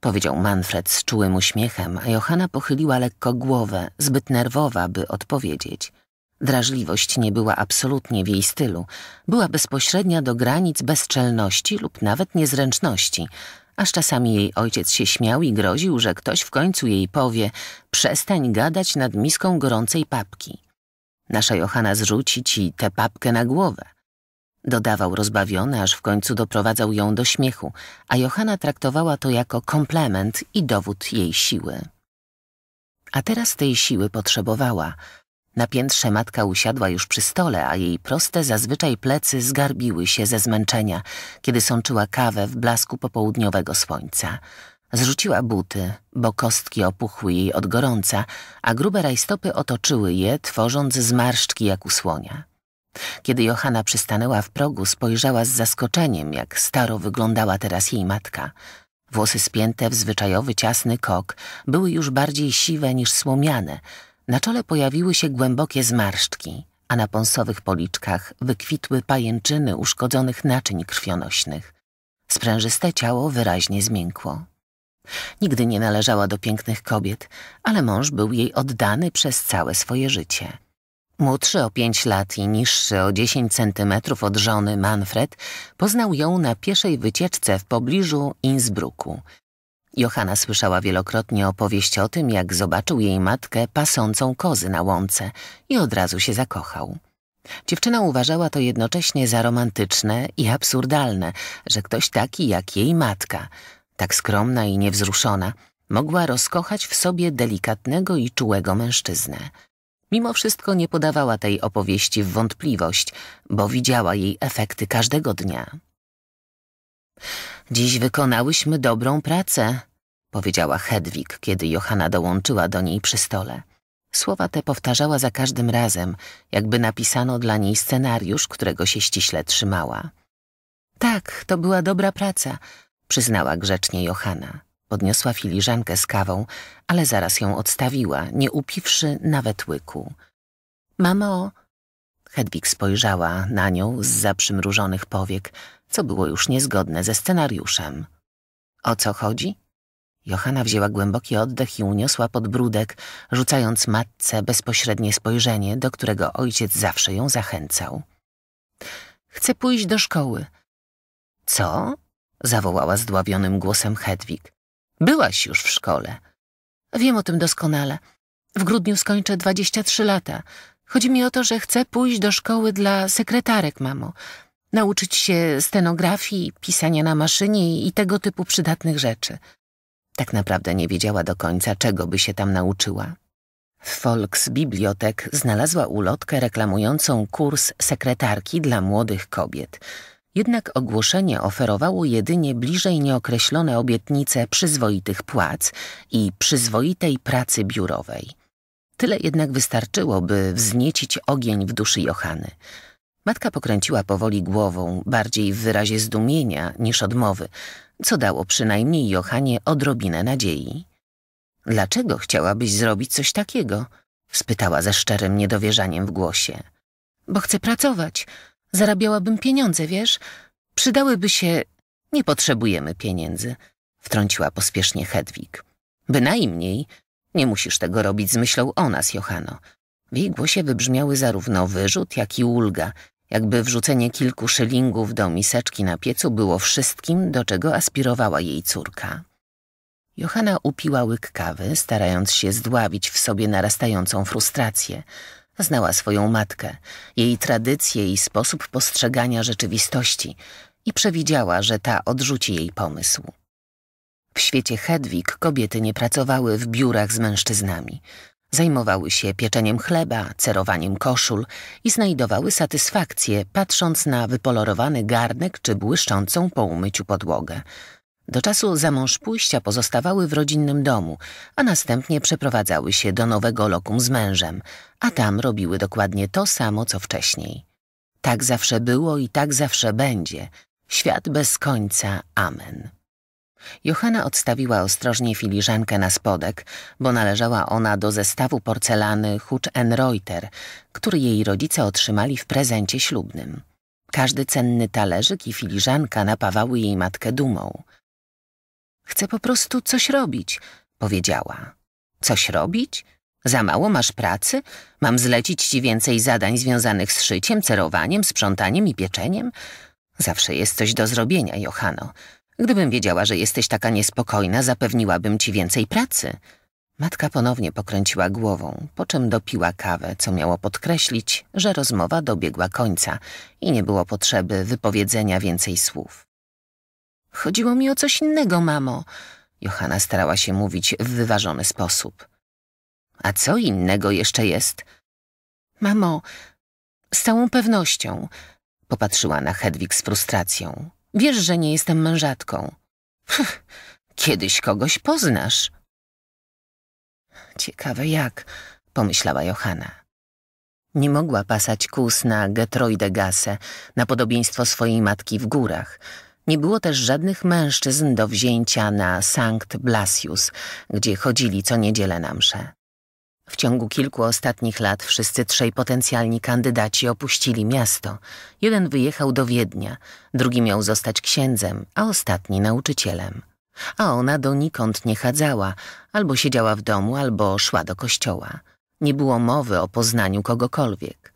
powiedział Manfred z czułym uśmiechem, a Johanna pochyliła lekko głowę, zbyt nerwowa, by odpowiedzieć – Drażliwość nie była absolutnie w jej stylu. Była bezpośrednia do granic bezczelności lub nawet niezręczności. Aż czasami jej ojciec się śmiał i groził, że ktoś w końcu jej powie przestań gadać nad miską gorącej papki. Nasza Johanna zrzuci ci tę papkę na głowę. Dodawał rozbawiony, aż w końcu doprowadzał ją do śmiechu, a Johanna traktowała to jako komplement i dowód jej siły. A teraz tej siły potrzebowała – na piętrze matka usiadła już przy stole, a jej proste zazwyczaj plecy zgarbiły się ze zmęczenia, kiedy sączyła kawę w blasku popołudniowego słońca. Zrzuciła buty, bo kostki opuchły jej od gorąca, a grube rajstopy otoczyły je, tworząc zmarszczki jak u słonia. Kiedy Johanna przystanęła w progu, spojrzała z zaskoczeniem, jak staro wyglądała teraz jej matka. Włosy spięte w zwyczajowy ciasny kok były już bardziej siwe niż słomiane, na czole pojawiły się głębokie zmarszczki, a na ponsowych policzkach wykwitły pajęczyny uszkodzonych naczyń krwionośnych. Sprężyste ciało wyraźnie zmiękło. Nigdy nie należała do pięknych kobiet, ale mąż był jej oddany przez całe swoje życie. Młodszy o pięć lat i niższy o dziesięć centymetrów od żony Manfred poznał ją na pieszej wycieczce w pobliżu Innsbrucku, Johanna słyszała wielokrotnie opowieść o tym, jak zobaczył jej matkę pasącą kozy na łące i od razu się zakochał. Dziewczyna uważała to jednocześnie za romantyczne i absurdalne, że ktoś taki jak jej matka, tak skromna i niewzruszona, mogła rozkochać w sobie delikatnego i czułego mężczyznę. Mimo wszystko nie podawała tej opowieści w wątpliwość, bo widziała jej efekty każdego dnia. Dziś wykonałyśmy dobrą pracę, powiedziała Hedwig, kiedy Johanna dołączyła do niej przy stole. Słowa te powtarzała za każdym razem, jakby napisano dla niej scenariusz, którego się ściśle trzymała. Tak, to była dobra praca, przyznała grzecznie Johanna. Podniosła filiżankę z kawą, ale zaraz ją odstawiła, nie upiwszy nawet łyku. Mamo, Hedwig spojrzała na nią z zaprzymrużonych powiek, co było już niezgodne ze scenariuszem. O co chodzi? Johanna wzięła głęboki oddech i uniosła podbródek, rzucając matce bezpośrednie spojrzenie, do którego ojciec zawsze ją zachęcał. Chcę pójść do szkoły. Co? zawołała zdławionym głosem Hedwig. Byłaś już w szkole. Wiem o tym doskonale. W grudniu skończę 23 lata. Chodzi mi o to, że chcę pójść do szkoły dla sekretarek, mamo nauczyć się stenografii, pisania na maszynie i tego typu przydatnych rzeczy. Tak naprawdę nie wiedziała do końca, czego by się tam nauczyła. W Volksbibliotek znalazła ulotkę reklamującą kurs sekretarki dla młodych kobiet. Jednak ogłoszenie oferowało jedynie bliżej nieokreślone obietnice przyzwoitych płac i przyzwoitej pracy biurowej. Tyle jednak wystarczyło, by wzniecić ogień w duszy Johany – Matka pokręciła powoli głową, bardziej w wyrazie zdumienia niż odmowy, co dało przynajmniej Johanie odrobinę nadziei. Dlaczego chciałabyś zrobić coś takiego? spytała ze szczerym niedowierzaniem w głosie. Bo chcę pracować. Zarabiałabym pieniądze, wiesz? Przydałyby się... Nie potrzebujemy pieniędzy, wtrąciła pospiesznie Hedwig. Bynajmniej nie musisz tego robić z myślą o nas, Johano. W jej głosie wybrzmiały zarówno wyrzut, jak i ulga, jakby wrzucenie kilku szylingów do miseczki na piecu było wszystkim, do czego aspirowała jej córka. Johanna upiła łyk kawy, starając się zdławić w sobie narastającą frustrację. Znała swoją matkę, jej tradycje i sposób postrzegania rzeczywistości i przewidziała, że ta odrzuci jej pomysł. W świecie Hedwig kobiety nie pracowały w biurach z mężczyznami. Zajmowały się pieczeniem chleba, cerowaniem koszul i znajdowały satysfakcję, patrząc na wypolorowany garnek czy błyszczącą po umyciu podłogę. Do czasu zamąż pójścia pozostawały w rodzinnym domu, a następnie przeprowadzały się do nowego lokum z mężem, a tam robiły dokładnie to samo, co wcześniej. Tak zawsze było i tak zawsze będzie. Świat bez końca. Amen. Johanna odstawiła ostrożnie filiżankę na spodek, bo należała ona do zestawu porcelany Hucz Reuter, który jej rodzice otrzymali w prezencie ślubnym. Każdy cenny talerzyk i filiżanka napawały jej matkę dumą. Chcę po prostu coś robić, powiedziała. Coś robić? Za mało masz pracy? Mam zlecić ci więcej zadań związanych z szyciem, cerowaniem, sprzątaniem i pieczeniem? Zawsze jest coś do zrobienia, Johano. Gdybym wiedziała, że jesteś taka niespokojna, zapewniłabym ci więcej pracy. Matka ponownie pokręciła głową, po czym dopiła kawę, co miało podkreślić, że rozmowa dobiegła końca i nie było potrzeby wypowiedzenia więcej słów. Chodziło mi o coś innego, mamo. Johanna starała się mówić w wyważony sposób. A co innego jeszcze jest? Mamo, z całą pewnością, popatrzyła na Hedwig z frustracją. Wiesz, że nie jestem mężatką. Pff, kiedyś kogoś poznasz. Ciekawe jak, pomyślała Johanna. Nie mogła pasać kus na Getroide Gasse, na podobieństwo swojej matki w górach. Nie było też żadnych mężczyzn do wzięcia na Sankt Blasius, gdzie chodzili co niedzielę na msze. W ciągu kilku ostatnich lat wszyscy trzej potencjalni kandydaci opuścili miasto. Jeden wyjechał do Wiednia, drugi miał zostać księdzem, a ostatni nauczycielem. A ona donikąd nie chadzała, albo siedziała w domu, albo szła do kościoła. Nie było mowy o poznaniu kogokolwiek.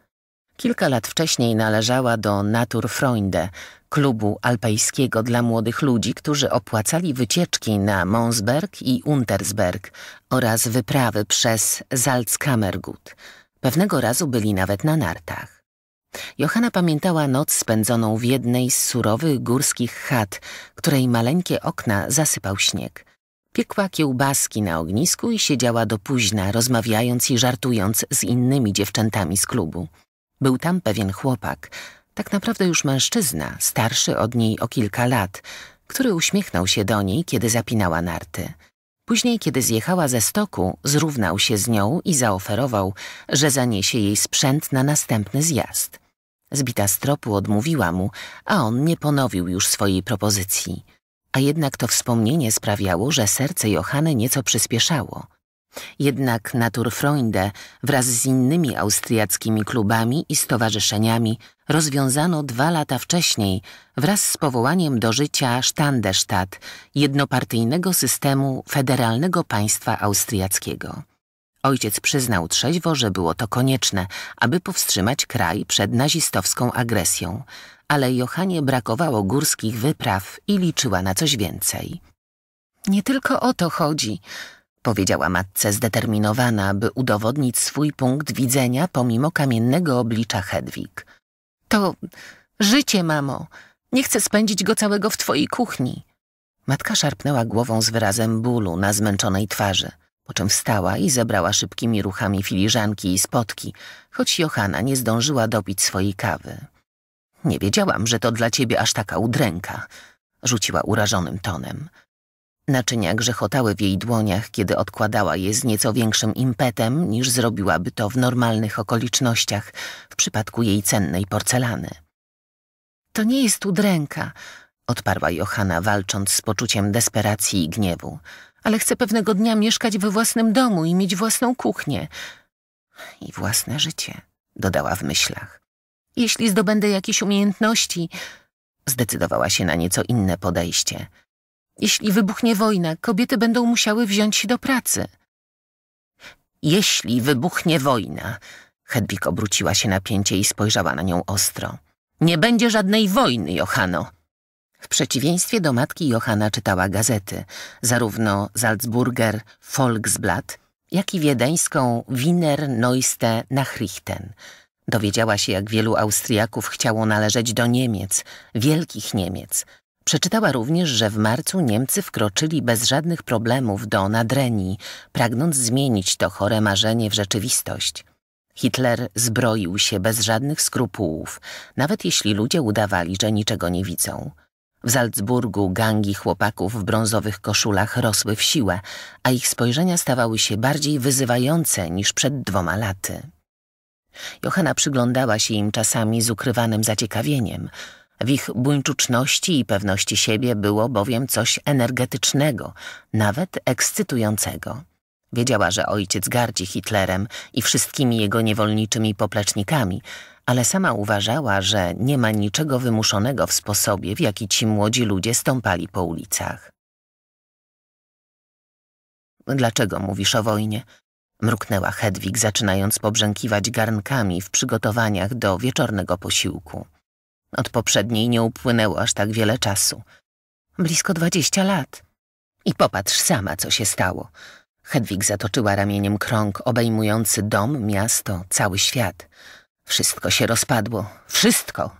Kilka lat wcześniej należała do Naturfreunde, klubu alpejskiego dla młodych ludzi, którzy opłacali wycieczki na Monsberg i Untersberg oraz wyprawy przez Salzkammergut. Pewnego razu byli nawet na nartach. Johanna pamiętała noc spędzoną w jednej z surowych górskich chat, której maleńkie okna zasypał śnieg. Piekła kiełbaski na ognisku i siedziała do późna, rozmawiając i żartując z innymi dziewczętami z klubu. Był tam pewien chłopak, tak naprawdę już mężczyzna, starszy od niej o kilka lat, który uśmiechnął się do niej, kiedy zapinała narty. Później, kiedy zjechała ze stoku, zrównał się z nią i zaoferował, że zaniesie jej sprzęt na następny zjazd. Zbita z tropu odmówiła mu, a on nie ponowił już swojej propozycji. A jednak to wspomnienie sprawiało, że serce Johany nieco przyspieszało. Jednak Naturfreunde wraz z innymi austriackimi klubami i stowarzyszeniami rozwiązano dwa lata wcześniej wraz z powołaniem do życia Standestadt, jednopartyjnego systemu federalnego państwa austriackiego. Ojciec przyznał trzeźwo, że było to konieczne, aby powstrzymać kraj przed nazistowską agresją, ale Johanie brakowało górskich wypraw i liczyła na coś więcej. Nie tylko o to chodzi – powiedziała matce zdeterminowana, by udowodnić swój punkt widzenia pomimo kamiennego oblicza Hedwig. To życie, mamo. Nie chcę spędzić go całego w twojej kuchni. Matka szarpnęła głową z wyrazem bólu na zmęczonej twarzy, po czym wstała i zebrała szybkimi ruchami filiżanki i spotki, choć Johanna nie zdążyła dopić swojej kawy. Nie wiedziałam, że to dla ciebie aż taka udręka, rzuciła urażonym tonem. Naczynia grzechotały w jej dłoniach, kiedy odkładała je z nieco większym impetem, niż zrobiłaby to w normalnych okolicznościach, w przypadku jej cennej porcelany. To nie jest udręka, odparła Johanna, walcząc z poczuciem desperacji i gniewu, ale chcę pewnego dnia mieszkać we własnym domu i mieć własną kuchnię. I własne życie, dodała w myślach. Jeśli zdobędę jakieś umiejętności, zdecydowała się na nieco inne podejście – jeśli wybuchnie wojna, kobiety będą musiały wziąć się do pracy. Jeśli wybuchnie wojna, Hedwig obróciła się na pięcie i spojrzała na nią ostro. Nie będzie żadnej wojny, Johano. W przeciwieństwie do matki Johana czytała gazety, zarówno Salzburger Volksblatt, jak i wiedeńską Wiener Neueste Nachrichten. Dowiedziała się, jak wielu Austriaków chciało należeć do Niemiec, wielkich Niemiec – Przeczytała również, że w marcu Niemcy wkroczyli bez żadnych problemów do Nadrenii, pragnąc zmienić to chore marzenie w rzeczywistość. Hitler zbroił się bez żadnych skrupułów, nawet jeśli ludzie udawali, że niczego nie widzą. W Salzburgu gangi chłopaków w brązowych koszulach rosły w siłę, a ich spojrzenia stawały się bardziej wyzywające niż przed dwoma laty. Johanna przyglądała się im czasami z ukrywanym zaciekawieniem – w ich buńczuczności i pewności siebie było bowiem coś energetycznego, nawet ekscytującego. Wiedziała, że ojciec gardzi Hitlerem i wszystkimi jego niewolniczymi poplecznikami, ale sama uważała, że nie ma niczego wymuszonego w sposobie, w jaki ci młodzi ludzie stąpali po ulicach. Dlaczego mówisz o wojnie? Mruknęła Hedwig, zaczynając pobrzękiwać garnkami w przygotowaniach do wieczornego posiłku. Od poprzedniej nie upłynęło aż tak wiele czasu. Blisko dwadzieścia lat. I popatrz sama, co się stało. Hedwig zatoczyła ramieniem krąg obejmujący dom, miasto, cały świat. Wszystko się rozpadło. Wszystko!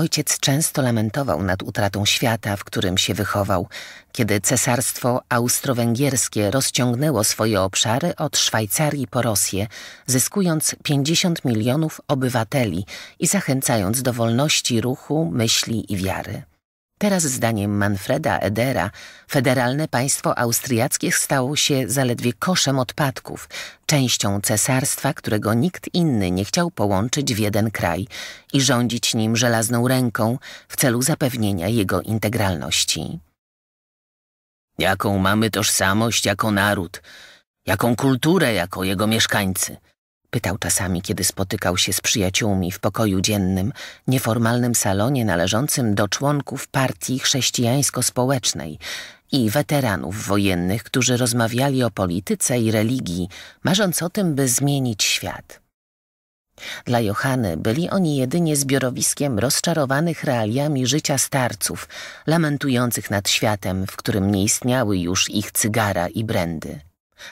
Ojciec często lamentował nad utratą świata, w którym się wychował, kiedy cesarstwo austro-węgierskie rozciągnęło swoje obszary od Szwajcarii po Rosję, zyskując 50 milionów obywateli i zachęcając do wolności ruchu, myśli i wiary. Teraz zdaniem Manfreda Edera federalne państwo austriackie stało się zaledwie koszem odpadków, częścią cesarstwa, którego nikt inny nie chciał połączyć w jeden kraj i rządzić nim żelazną ręką w celu zapewnienia jego integralności. Jaką mamy tożsamość jako naród, jaką kulturę jako jego mieszkańcy – Pytał czasami, kiedy spotykał się z przyjaciółmi w pokoju dziennym, nieformalnym salonie należącym do członków partii chrześcijańsko-społecznej i weteranów wojennych, którzy rozmawiali o polityce i religii, marząc o tym, by zmienić świat. Dla Johany byli oni jedynie zbiorowiskiem rozczarowanych realiami życia starców, lamentujących nad światem, w którym nie istniały już ich cygara i brandy.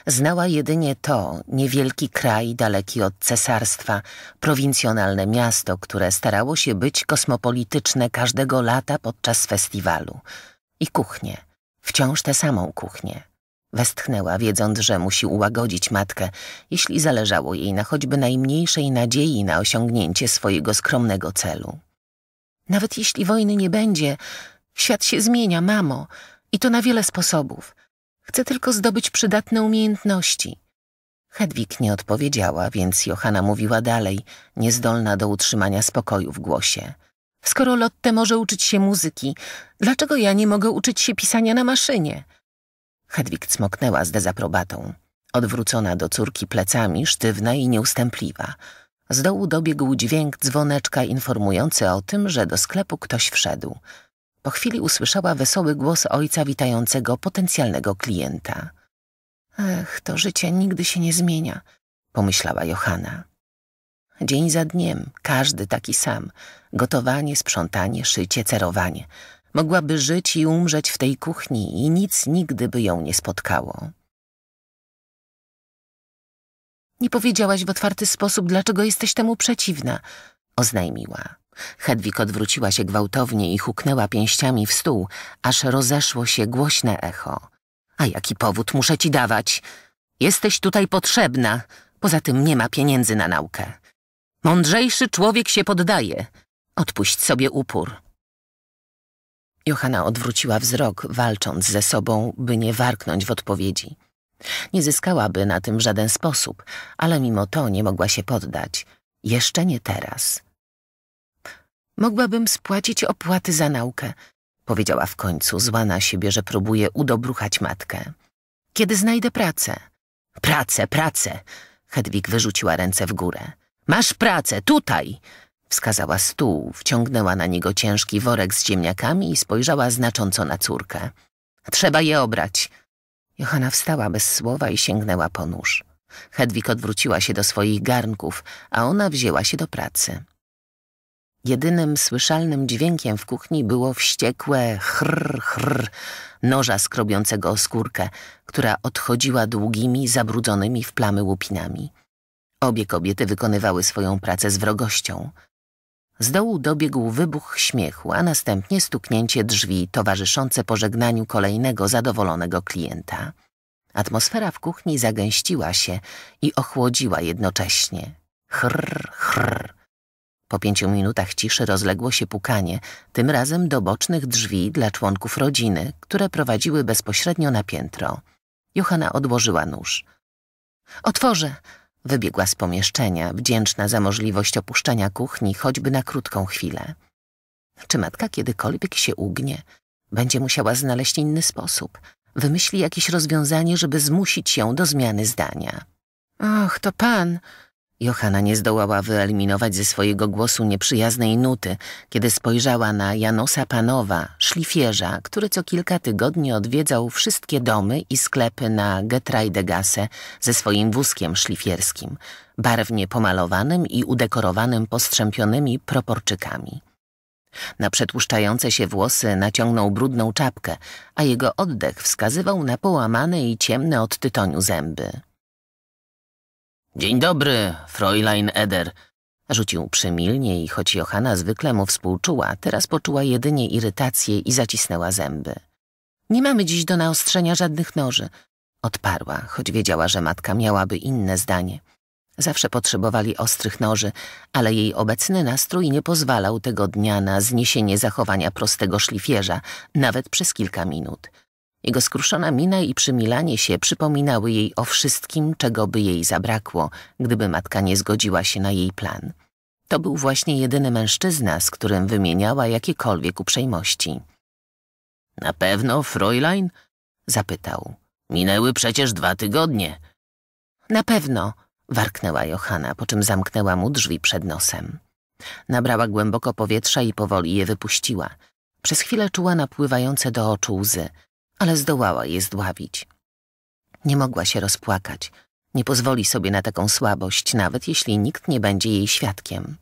Znała jedynie to, niewielki kraj daleki od cesarstwa, prowincjonalne miasto, które starało się być kosmopolityczne każdego lata podczas festiwalu. I kuchnię, wciąż tę samą kuchnię. Westchnęła, wiedząc, że musi ułagodzić matkę, jeśli zależało jej na choćby najmniejszej nadziei na osiągnięcie swojego skromnego celu. Nawet jeśli wojny nie będzie, świat się zmienia, mamo, i to na wiele sposobów – Chcę tylko zdobyć przydatne umiejętności. Hedwig nie odpowiedziała, więc Johanna mówiła dalej, niezdolna do utrzymania spokoju w głosie. Skoro Lotte może uczyć się muzyki, dlaczego ja nie mogę uczyć się pisania na maszynie? Hedwig cmoknęła z dezaprobatą, odwrócona do córki plecami, sztywna i nieustępliwa. Z dołu dobiegł dźwięk dzwoneczka informujący o tym, że do sklepu ktoś wszedł. Po chwili usłyszała wesoły głos ojca witającego potencjalnego klienta. Ech, to życie nigdy się nie zmienia, pomyślała Johanna. Dzień za dniem, każdy taki sam. Gotowanie, sprzątanie, szycie, cerowanie. Mogłaby żyć i umrzeć w tej kuchni i nic nigdy by ją nie spotkało. Nie powiedziałaś w otwarty sposób, dlaczego jesteś temu przeciwna, oznajmiła. Hedwig odwróciła się gwałtownie i huknęła pięściami w stół, aż rozeszło się głośne echo. A jaki powód muszę ci dawać? Jesteś tutaj potrzebna. Poza tym nie ma pieniędzy na naukę. Mądrzejszy człowiek się poddaje. Odpuść sobie upór. Johanna odwróciła wzrok, walcząc ze sobą, by nie warknąć w odpowiedzi. Nie zyskałaby na tym w żaden sposób, ale mimo to nie mogła się poddać. Jeszcze nie teraz. Mogłabym spłacić opłaty za naukę, powiedziała w końcu, zła na siebie, że próbuje udobruchać matkę. Kiedy znajdę pracę? Pracę, pracę! Hedwig wyrzuciła ręce w górę. Masz pracę, tutaj! Wskazała stół, wciągnęła na niego ciężki worek z ziemniakami i spojrzała znacząco na córkę. Trzeba je obrać. Johanna wstała bez słowa i sięgnęła po nóż. Hedwig odwróciła się do swoich garnków, a ona wzięła się do pracy. Jedynym słyszalnym dźwiękiem w kuchni było wściekłe chrr, chrr noża skrobiącego skórkę, która odchodziła długimi, zabrudzonymi w plamy łupinami. Obie kobiety wykonywały swoją pracę z wrogością. Z dołu dobiegł wybuch śmiechu, a następnie stuknięcie drzwi towarzyszące pożegnaniu kolejnego zadowolonego klienta. Atmosfera w kuchni zagęściła się i ochłodziła jednocześnie. Chrr, chrr. Po pięciu minutach ciszy rozległo się pukanie, tym razem do bocznych drzwi dla członków rodziny, które prowadziły bezpośrednio na piętro. Johanna odłożyła nóż. Otworzę! Wybiegła z pomieszczenia, wdzięczna za możliwość opuszczenia kuchni choćby na krótką chwilę. Czy matka kiedykolwiek się ugnie? Będzie musiała znaleźć inny sposób. Wymyśli jakieś rozwiązanie, żeby zmusić ją do zmiany zdania. Och, to pan! Johanna nie zdołała wyeliminować ze swojego głosu nieprzyjaznej nuty, kiedy spojrzała na Janosa Panowa, szlifierza, który co kilka tygodni odwiedzał wszystkie domy i sklepy na Getraidegasse ze swoim wózkiem szlifierskim, barwnie pomalowanym i udekorowanym postrzępionymi proporczykami. Na przetłuszczające się włosy naciągnął brudną czapkę, a jego oddech wskazywał na połamane i ciemne od tytoniu zęby. Dzień dobry, Fräulein Eder. Rzucił przymilnie i choć Johanna zwykle mu współczuła, teraz poczuła jedynie irytację i zacisnęła zęby. Nie mamy dziś do naostrzenia żadnych noży. Odparła, choć wiedziała, że matka miałaby inne zdanie. Zawsze potrzebowali ostrych noży, ale jej obecny nastrój nie pozwalał tego dnia na zniesienie zachowania prostego szlifierza, nawet przez kilka minut. Jego skruszona mina i przymilanie się przypominały jej o wszystkim, czego by jej zabrakło, gdyby matka nie zgodziła się na jej plan. To był właśnie jedyny mężczyzna, z którym wymieniała jakiekolwiek uprzejmości. Na pewno, Fräulein? zapytał. Minęły przecież dwa tygodnie. Na pewno, warknęła Johanna, po czym zamknęła mu drzwi przed nosem. Nabrała głęboko powietrza i powoli je wypuściła. Przez chwilę czuła napływające do oczu łzy – ale zdołała je zdławić. Nie mogła się rozpłakać. Nie pozwoli sobie na taką słabość, nawet jeśli nikt nie będzie jej świadkiem.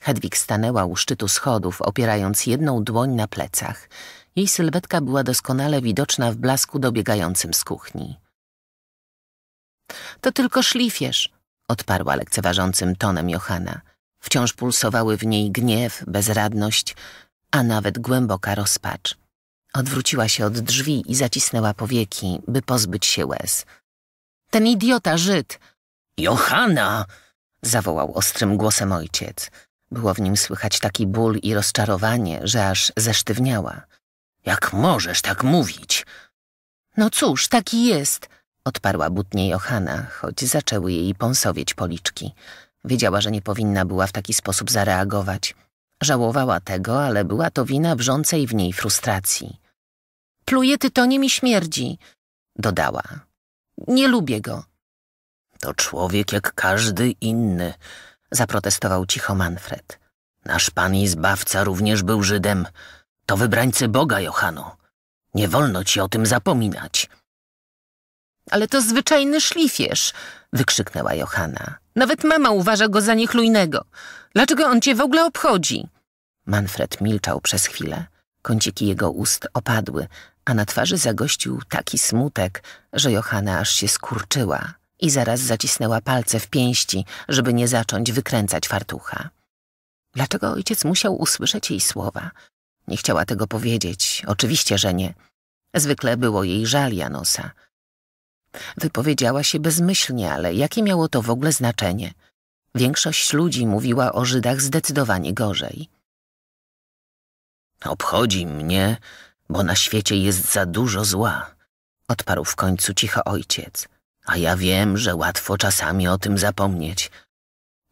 Hedwig stanęła u szczytu schodów, opierając jedną dłoń na plecach. Jej sylwetka była doskonale widoczna w blasku dobiegającym z kuchni. To tylko szlifierz, odparła lekceważącym tonem Johanna. Wciąż pulsowały w niej gniew, bezradność, a nawet głęboka rozpacz. Odwróciła się od drzwi i zacisnęła powieki, by pozbyć się łez. Ten idiota Żyd! Johanna! zawołał ostrym głosem ojciec. Było w nim słychać taki ból i rozczarowanie, że aż zesztywniała. Jak możesz tak mówić? No cóż, taki jest, odparła butnie Johanna, choć zaczęły jej pąsowieć policzki. Wiedziała, że nie powinna była w taki sposób zareagować. Żałowała tego, ale była to wina wrzącej w niej frustracji. Pluje tytoniem i śmierdzi, dodała. Nie lubię go. To człowiek jak każdy inny, zaprotestował cicho Manfred. Nasz Pan i Zbawca również był Żydem. To wybrańcy Boga, Johano. Nie wolno ci o tym zapominać. Ale to zwyczajny szlifierz, wykrzyknęła Johanna. Nawet mama uważa go za niechlujnego. Dlaczego on cię w ogóle obchodzi? Manfred milczał przez chwilę. Kąciki jego ust opadły, a na twarzy zagościł taki smutek, że Johanna aż się skurczyła i zaraz zacisnęła palce w pięści, żeby nie zacząć wykręcać fartucha. Dlaczego ojciec musiał usłyszeć jej słowa? Nie chciała tego powiedzieć, oczywiście, że nie. Zwykle było jej żal Janosa. Wypowiedziała się bezmyślnie, ale jakie miało to w ogóle znaczenie? Większość ludzi mówiła o Żydach zdecydowanie gorzej. Obchodzi mnie, bo na świecie jest za dużo zła, odparł w końcu cicho ojciec. A ja wiem, że łatwo czasami o tym zapomnieć.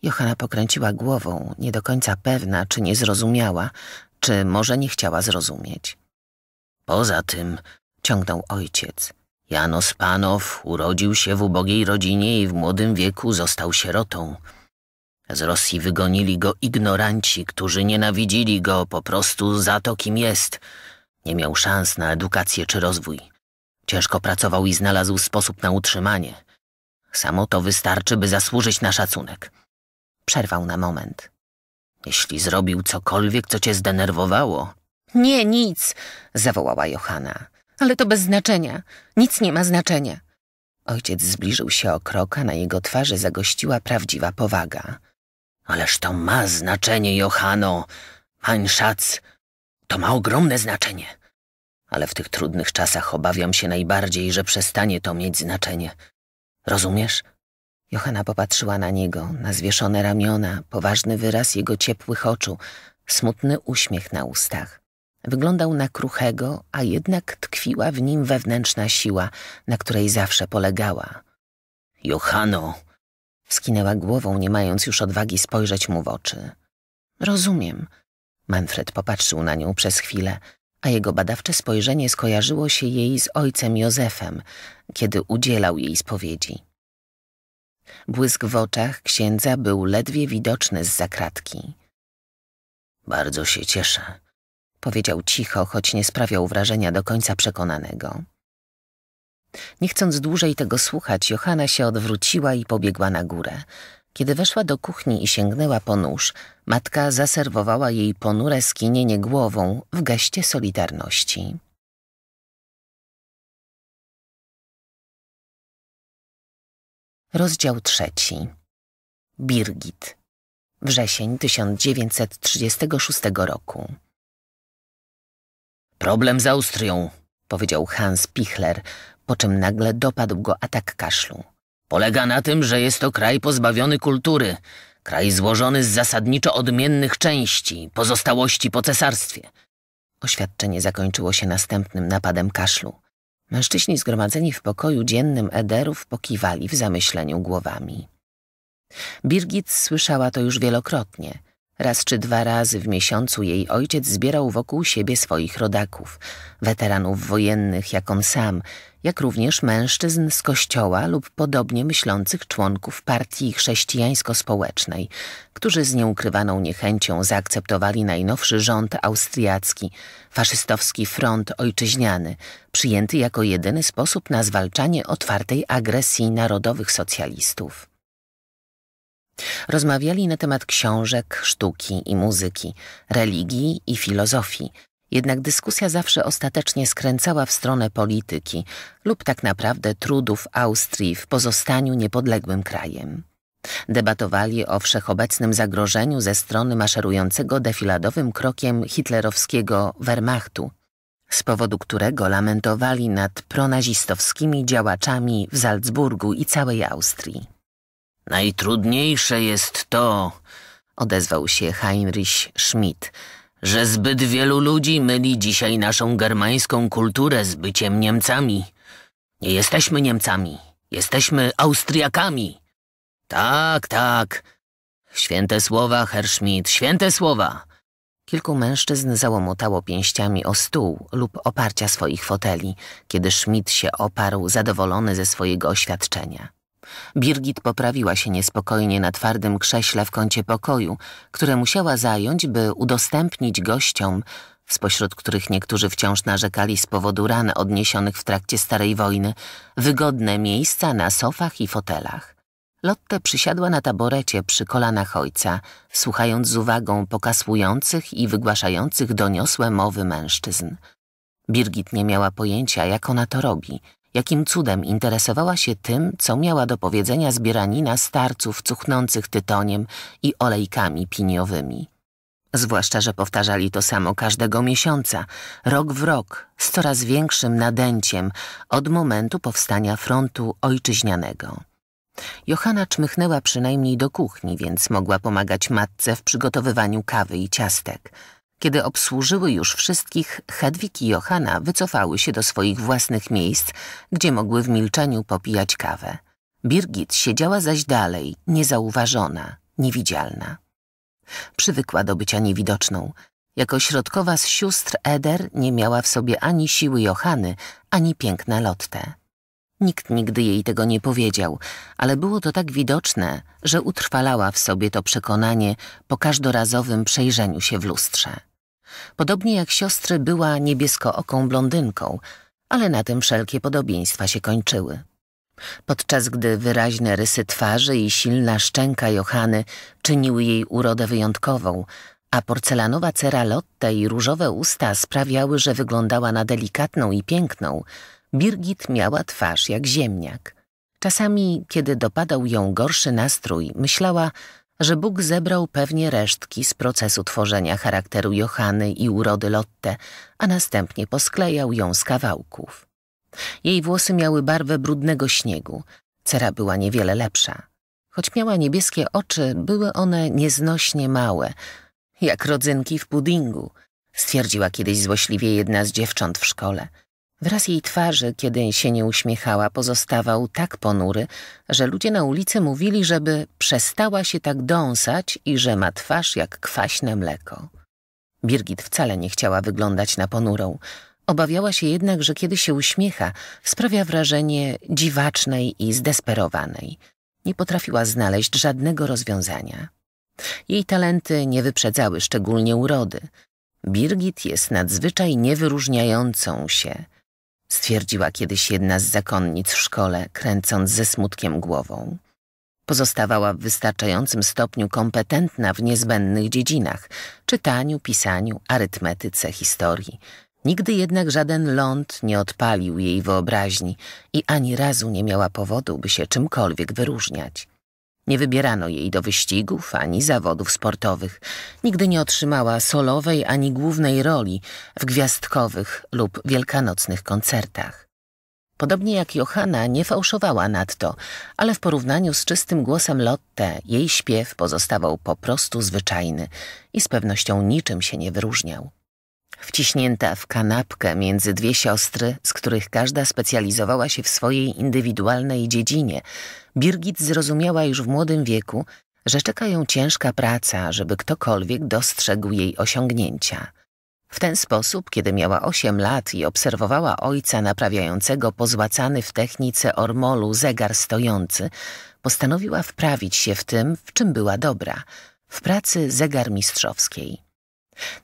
Johanna pokręciła głową, nie do końca pewna, czy nie zrozumiała, czy może nie chciała zrozumieć. Poza tym, ciągnął ojciec, Janos Panow urodził się w ubogiej rodzinie i w młodym wieku został sierotą. Z Rosji wygonili go ignoranci, którzy nienawidzili go po prostu za to, kim jest. Nie miał szans na edukację czy rozwój. Ciężko pracował i znalazł sposób na utrzymanie. Samo to wystarczy, by zasłużyć na szacunek. Przerwał na moment. Jeśli zrobił cokolwiek, co cię zdenerwowało. Nie, nic, zawołała Johanna ale to bez znaczenia. Nic nie ma znaczenia. Ojciec zbliżył się o krok, a na jego twarzy zagościła prawdziwa powaga. Ależ to ma znaczenie, Johano. Mein Schatz, to ma ogromne znaczenie. Ale w tych trudnych czasach obawiam się najbardziej, że przestanie to mieć znaczenie. Rozumiesz? Johanna popatrzyła na niego, na zwieszone ramiona, poważny wyraz jego ciepłych oczu, smutny uśmiech na ustach. Wyglądał na kruchego, a jednak tkwiła w nim wewnętrzna siła, na której zawsze polegała. Johano! Skinęła głową, nie mając już odwagi spojrzeć mu w oczy. Rozumiem. Manfred popatrzył na nią przez chwilę, a jego badawcze spojrzenie skojarzyło się jej z ojcem Józefem, kiedy udzielał jej spowiedzi. Błysk w oczach księdza był ledwie widoczny z zakratki. Bardzo się cieszę, powiedział cicho, choć nie sprawiał wrażenia do końca przekonanego. Nie chcąc dłużej tego słuchać, Johanna się odwróciła i pobiegła na górę. Kiedy weszła do kuchni i sięgnęła po nóż, matka zaserwowała jej ponure skinienie głową w geście solidarności. Rozdział trzeci. Birgit. Wrzesień 1936 roku. Problem z Austrią, powiedział Hans Pichler, po czym nagle dopadł go atak kaszlu. Polega na tym, że jest to kraj pozbawiony kultury, kraj złożony z zasadniczo odmiennych części, pozostałości po cesarstwie. Oświadczenie zakończyło się następnym napadem kaszlu. Mężczyźni zgromadzeni w pokoju dziennym Ederów pokiwali w zamyśleniu głowami. Birgit słyszała to już wielokrotnie. Raz czy dwa razy w miesiącu jej ojciec zbierał wokół siebie swoich rodaków, weteranów wojennych jak on sam, jak również mężczyzn z kościoła lub podobnie myślących członków partii chrześcijańsko-społecznej, którzy z nieukrywaną niechęcią zaakceptowali najnowszy rząd austriacki, faszystowski front ojczyźniany, przyjęty jako jedyny sposób na zwalczanie otwartej agresji narodowych socjalistów. Rozmawiali na temat książek, sztuki i muzyki, religii i filozofii, jednak dyskusja zawsze ostatecznie skręcała w stronę polityki lub tak naprawdę trudów Austrii w pozostaniu niepodległym krajem. Debatowali o wszechobecnym zagrożeniu ze strony maszerującego defiladowym krokiem hitlerowskiego Wehrmachtu, z powodu którego lamentowali nad pronazistowskimi działaczami w Salzburgu i całej Austrii. Najtrudniejsze jest to, odezwał się Heinrich Schmidt, że zbyt wielu ludzi myli dzisiaj naszą germańską kulturę z byciem Niemcami. Nie jesteśmy Niemcami, jesteśmy Austriakami. Tak, tak. Święte słowa, Herr Schmidt, święte słowa. Kilku mężczyzn załomotało pięściami o stół lub oparcia swoich foteli, kiedy Schmidt się oparł zadowolony ze swojego oświadczenia. Birgit poprawiła się niespokojnie na twardym krześle w kącie pokoju, które musiała zająć, by udostępnić gościom, spośród których niektórzy wciąż narzekali z powodu ran odniesionych w trakcie starej wojny, wygodne miejsca na sofach i fotelach. Lotte przysiadła na taborecie przy kolanach ojca, słuchając z uwagą pokasłujących i wygłaszających doniosłe mowy mężczyzn. Birgit nie miała pojęcia, jak ona to robi – jakim cudem interesowała się tym, co miała do powiedzenia zbieranina starców cuchnących tytoniem i olejkami piniowymi. Zwłaszcza, że powtarzali to samo każdego miesiąca, rok w rok, z coraz większym nadęciem od momentu powstania frontu ojczyźnianego. Johanna czmychnęła przynajmniej do kuchni, więc mogła pomagać matce w przygotowywaniu kawy i ciastek – kiedy obsłużyły już wszystkich, Hedwig i Johanna wycofały się do swoich własnych miejsc, gdzie mogły w milczeniu popijać kawę. Birgit siedziała zaś dalej, niezauważona, niewidzialna. Przywykła do bycia niewidoczną. Jako środkowa z sióstr Eder nie miała w sobie ani siły Johany, ani piękna Lotte. Nikt nigdy jej tego nie powiedział, ale było to tak widoczne, że utrwalała w sobie to przekonanie po każdorazowym przejrzeniu się w lustrze. Podobnie jak siostry była niebieskooką blondynką, ale na tym wszelkie podobieństwa się kończyły. Podczas gdy wyraźne rysy twarzy i silna szczęka Johany czyniły jej urodę wyjątkową, a porcelanowa cera Lotte i różowe usta sprawiały, że wyglądała na delikatną i piękną – Birgit miała twarz jak ziemniak. Czasami, kiedy dopadał ją gorszy nastrój, myślała, że Bóg zebrał pewnie resztki z procesu tworzenia charakteru Johany i urody Lotte, a następnie posklejał ją z kawałków. Jej włosy miały barwę brudnego śniegu, cera była niewiele lepsza. Choć miała niebieskie oczy, były one nieznośnie małe, jak rodzynki w pudingu, stwierdziła kiedyś złośliwie jedna z dziewcząt w szkole – Wraz jej twarzy, kiedy się nie uśmiechała, pozostawał tak ponury, że ludzie na ulicy mówili, żeby przestała się tak dąsać i że ma twarz jak kwaśne mleko. Birgit wcale nie chciała wyglądać na ponurą. Obawiała się jednak, że kiedy się uśmiecha, sprawia wrażenie dziwacznej i zdesperowanej. Nie potrafiła znaleźć żadnego rozwiązania. Jej talenty nie wyprzedzały szczególnie urody. Birgit jest nadzwyczaj niewyróżniającą się – stwierdziła kiedyś jedna z zakonnic w szkole, kręcąc ze smutkiem głową. Pozostawała w wystarczającym stopniu kompetentna w niezbędnych dziedzinach – czytaniu, pisaniu, arytmetyce, historii. Nigdy jednak żaden ląd nie odpalił jej wyobraźni i ani razu nie miała powodu, by się czymkolwiek wyróżniać. Nie wybierano jej do wyścigów ani zawodów sportowych. Nigdy nie otrzymała solowej ani głównej roli w gwiazdkowych lub wielkanocnych koncertach. Podobnie jak Johanna nie fałszowała nadto, ale w porównaniu z czystym głosem Lotte jej śpiew pozostawał po prostu zwyczajny i z pewnością niczym się nie wyróżniał wciśnięta w kanapkę między dwie siostry, z których każda specjalizowała się w swojej indywidualnej dziedzinie, Birgit zrozumiała już w młodym wieku, że czeka ją ciężka praca, żeby ktokolwiek dostrzegł jej osiągnięcia. W ten sposób, kiedy miała osiem lat i obserwowała ojca naprawiającego pozłacany w technice ormolu zegar stojący, postanowiła wprawić się w tym, w czym była dobra – w pracy zegarmistrzowskiej.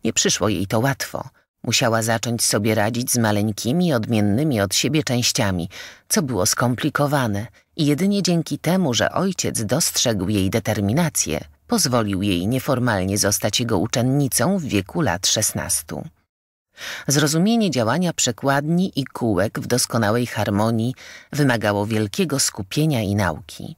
Nie przyszło jej to łatwo. Musiała zacząć sobie radzić z maleńkimi, odmiennymi od siebie częściami, co było skomplikowane i jedynie dzięki temu, że ojciec dostrzegł jej determinację, pozwolił jej nieformalnie zostać jego uczennicą w wieku lat szesnastu. Zrozumienie działania przekładni i kółek w doskonałej harmonii wymagało wielkiego skupienia i nauki.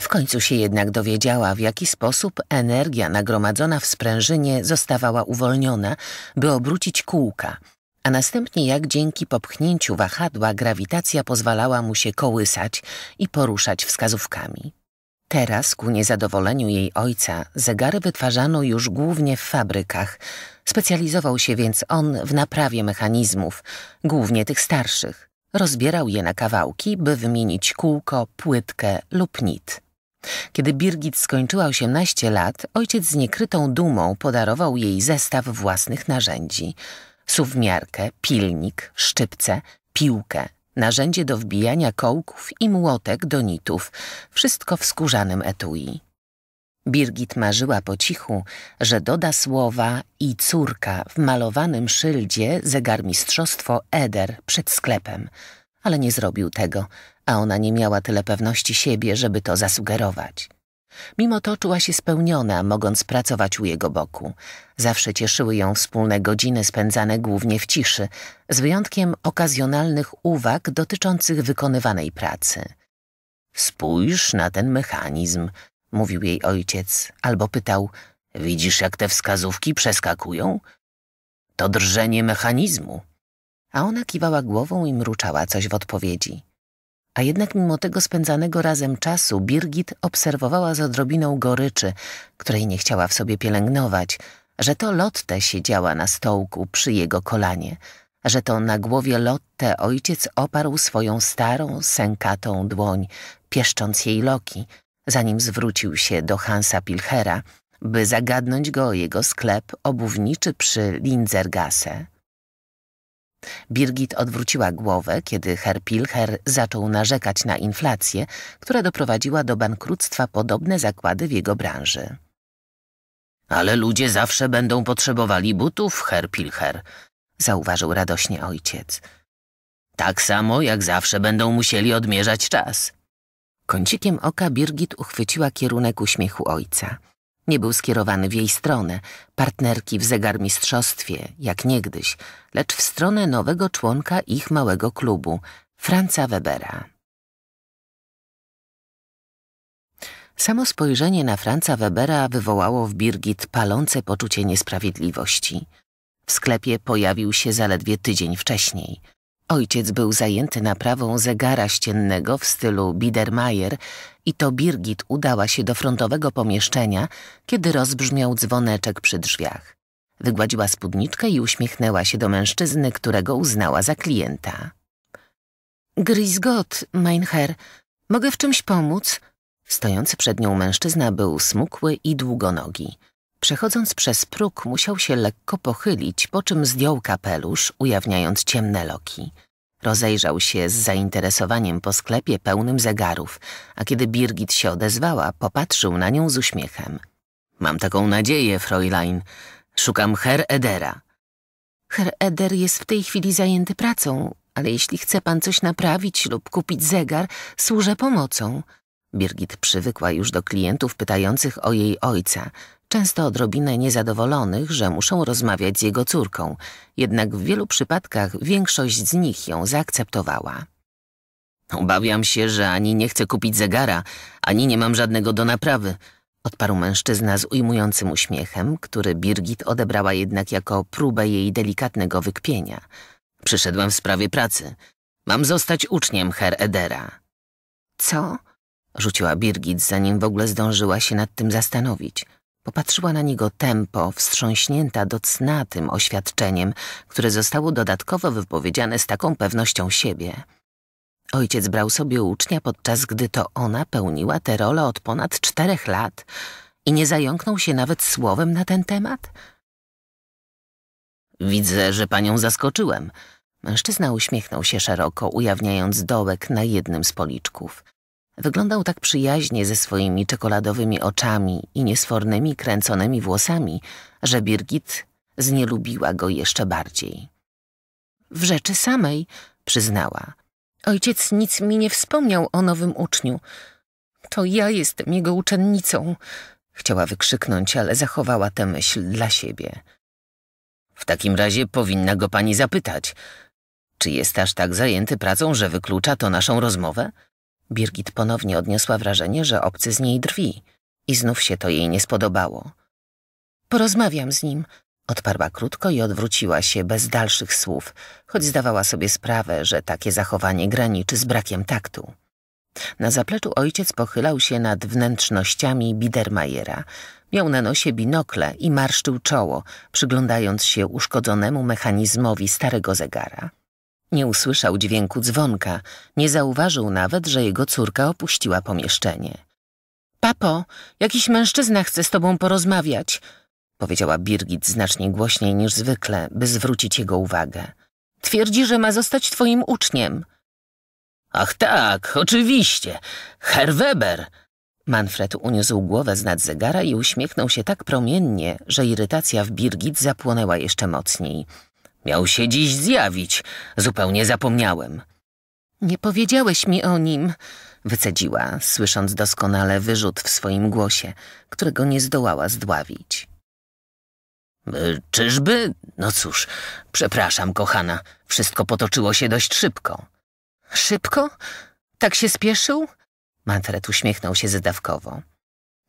W końcu się jednak dowiedziała, w jaki sposób energia nagromadzona w sprężynie zostawała uwolniona, by obrócić kółka, a następnie jak dzięki popchnięciu wahadła grawitacja pozwalała mu się kołysać i poruszać wskazówkami. Teraz, ku niezadowoleniu jej ojca, zegary wytwarzano już głównie w fabrykach. Specjalizował się więc on w naprawie mechanizmów, głównie tych starszych. Rozbierał je na kawałki, by wymienić kółko, płytkę lub nit. Kiedy Birgit skończyła 18 lat, ojciec z niekrytą dumą podarował jej zestaw własnych narzędzi. Suwmiarkę, pilnik, szczypce, piłkę, narzędzie do wbijania kołków i młotek do nitów, wszystko w skórzanym etui. Birgit marzyła po cichu, że doda słowa i córka w malowanym szyldzie zegarmistrzostwo Eder przed sklepem, ale nie zrobił tego, a ona nie miała tyle pewności siebie, żeby to zasugerować. Mimo to czuła się spełniona, mogąc pracować u jego boku. Zawsze cieszyły ją wspólne godziny spędzane głównie w ciszy, z wyjątkiem okazjonalnych uwag dotyczących wykonywanej pracy. Spójrz na ten mechanizm, mówił jej ojciec, albo pytał, widzisz jak te wskazówki przeskakują? To drżenie mechanizmu. A ona kiwała głową i mruczała coś w odpowiedzi a jednak mimo tego spędzanego razem czasu Birgit obserwowała z odrobiną goryczy, której nie chciała w sobie pielęgnować, że to Lotte siedziała na stołku przy jego kolanie, że to na głowie Lotte ojciec oparł swoją starą, sękatą dłoń, pieszcząc jej loki, zanim zwrócił się do Hansa Pilchera, by zagadnąć go o jego sklep obuwniczy przy Linzergasse. Birgit odwróciła głowę, kiedy Herr Pilcher zaczął narzekać na inflację, która doprowadziła do bankructwa podobne zakłady w jego branży. Ale ludzie zawsze będą potrzebowali butów, Herr Pilcher, zauważył radośnie ojciec. Tak samo jak zawsze będą musieli odmierzać czas. Kącikiem oka Birgit uchwyciła kierunek uśmiechu ojca. Nie był skierowany w jej stronę, partnerki w zegarmistrzostwie, jak niegdyś, lecz w stronę nowego członka ich małego klubu, Franca Webera. Samo spojrzenie na Franca Webera wywołało w Birgit palące poczucie niesprawiedliwości. W sklepie pojawił się zaledwie tydzień wcześniej – Ojciec był zajęty naprawą zegara ściennego w stylu Biedermeier i to Birgit udała się do frontowego pomieszczenia, kiedy rozbrzmiał dzwoneczek przy drzwiach. Wygładziła spódniczkę i uśmiechnęła się do mężczyzny, którego uznała za klienta. Grisgott mein Herr, mogę w czymś pomóc? Stojący przed nią mężczyzna był smukły i długonogi. Przechodząc przez próg musiał się lekko pochylić, po czym zdjął kapelusz, ujawniając ciemne loki. Rozejrzał się z zainteresowaniem po sklepie pełnym zegarów, a kiedy Birgit się odezwała, popatrzył na nią z uśmiechem. Mam taką nadzieję, Fräulein. Szukam Herr Edera. Herr Eder jest w tej chwili zajęty pracą, ale jeśli chce pan coś naprawić lub kupić zegar, służę pomocą. Birgit przywykła już do klientów pytających o jej ojca, często odrobinę niezadowolonych, że muszą rozmawiać z jego córką, jednak w wielu przypadkach większość z nich ją zaakceptowała. Obawiam się, że ani nie chcę kupić zegara, ani nie mam żadnego do naprawy, odparł mężczyzna z ujmującym uśmiechem, który Birgit odebrała jednak jako próbę jej delikatnego wykpienia. Przyszedłem w sprawie pracy. Mam zostać uczniem Herr Edera. Co? rzuciła Birgit, zanim w ogóle zdążyła się nad tym zastanowić – Popatrzyła na niego tempo, wstrząśnięta do tym oświadczeniem, które zostało dodatkowo wypowiedziane z taką pewnością siebie. Ojciec brał sobie ucznia, podczas gdy to ona pełniła tę rolę od ponad czterech lat i nie zająknął się nawet słowem na ten temat? Widzę, że panią zaskoczyłem. Mężczyzna uśmiechnął się szeroko, ujawniając dołek na jednym z policzków – Wyglądał tak przyjaźnie ze swoimi czekoladowymi oczami i niesfornymi, kręconymi włosami, że Birgit znielubiła go jeszcze bardziej. W rzeczy samej przyznała. Ojciec nic mi nie wspomniał o nowym uczniu. To ja jestem jego uczennicą. Chciała wykrzyknąć, ale zachowała tę myśl dla siebie. W takim razie powinna go pani zapytać. Czy jest aż tak zajęty pracą, że wyklucza to naszą rozmowę? Birgit ponownie odniosła wrażenie, że obcy z niej drwi i znów się to jej nie spodobało. Porozmawiam z nim, odparła krótko i odwróciła się bez dalszych słów, choć zdawała sobie sprawę, że takie zachowanie graniczy z brakiem taktu. Na zapleczu ojciec pochylał się nad wnętrznościami Biedermajera. Miał na nosie binokle i marszczył czoło, przyglądając się uszkodzonemu mechanizmowi starego zegara. Nie usłyszał dźwięku dzwonka, nie zauważył nawet, że jego córka opuściła pomieszczenie. Papo, jakiś mężczyzna chce z tobą porozmawiać, powiedziała Birgit znacznie głośniej niż zwykle, by zwrócić jego uwagę. Twierdzi, że ma zostać twoim uczniem. Ach tak, oczywiście. Herr Weber. Manfred uniósł głowę z nad zegara i uśmiechnął się tak promiennie, że irytacja w Birgit zapłonęła jeszcze mocniej. Miał się dziś zjawić. Zupełnie zapomniałem. Nie powiedziałeś mi o nim, wycedziła, słysząc doskonale wyrzut w swoim głosie, którego nie zdołała zdławić. E, czyżby? No cóż, przepraszam, kochana. Wszystko potoczyło się dość szybko. Szybko? Tak się spieszył? Manfred uśmiechnął się zadawkowo.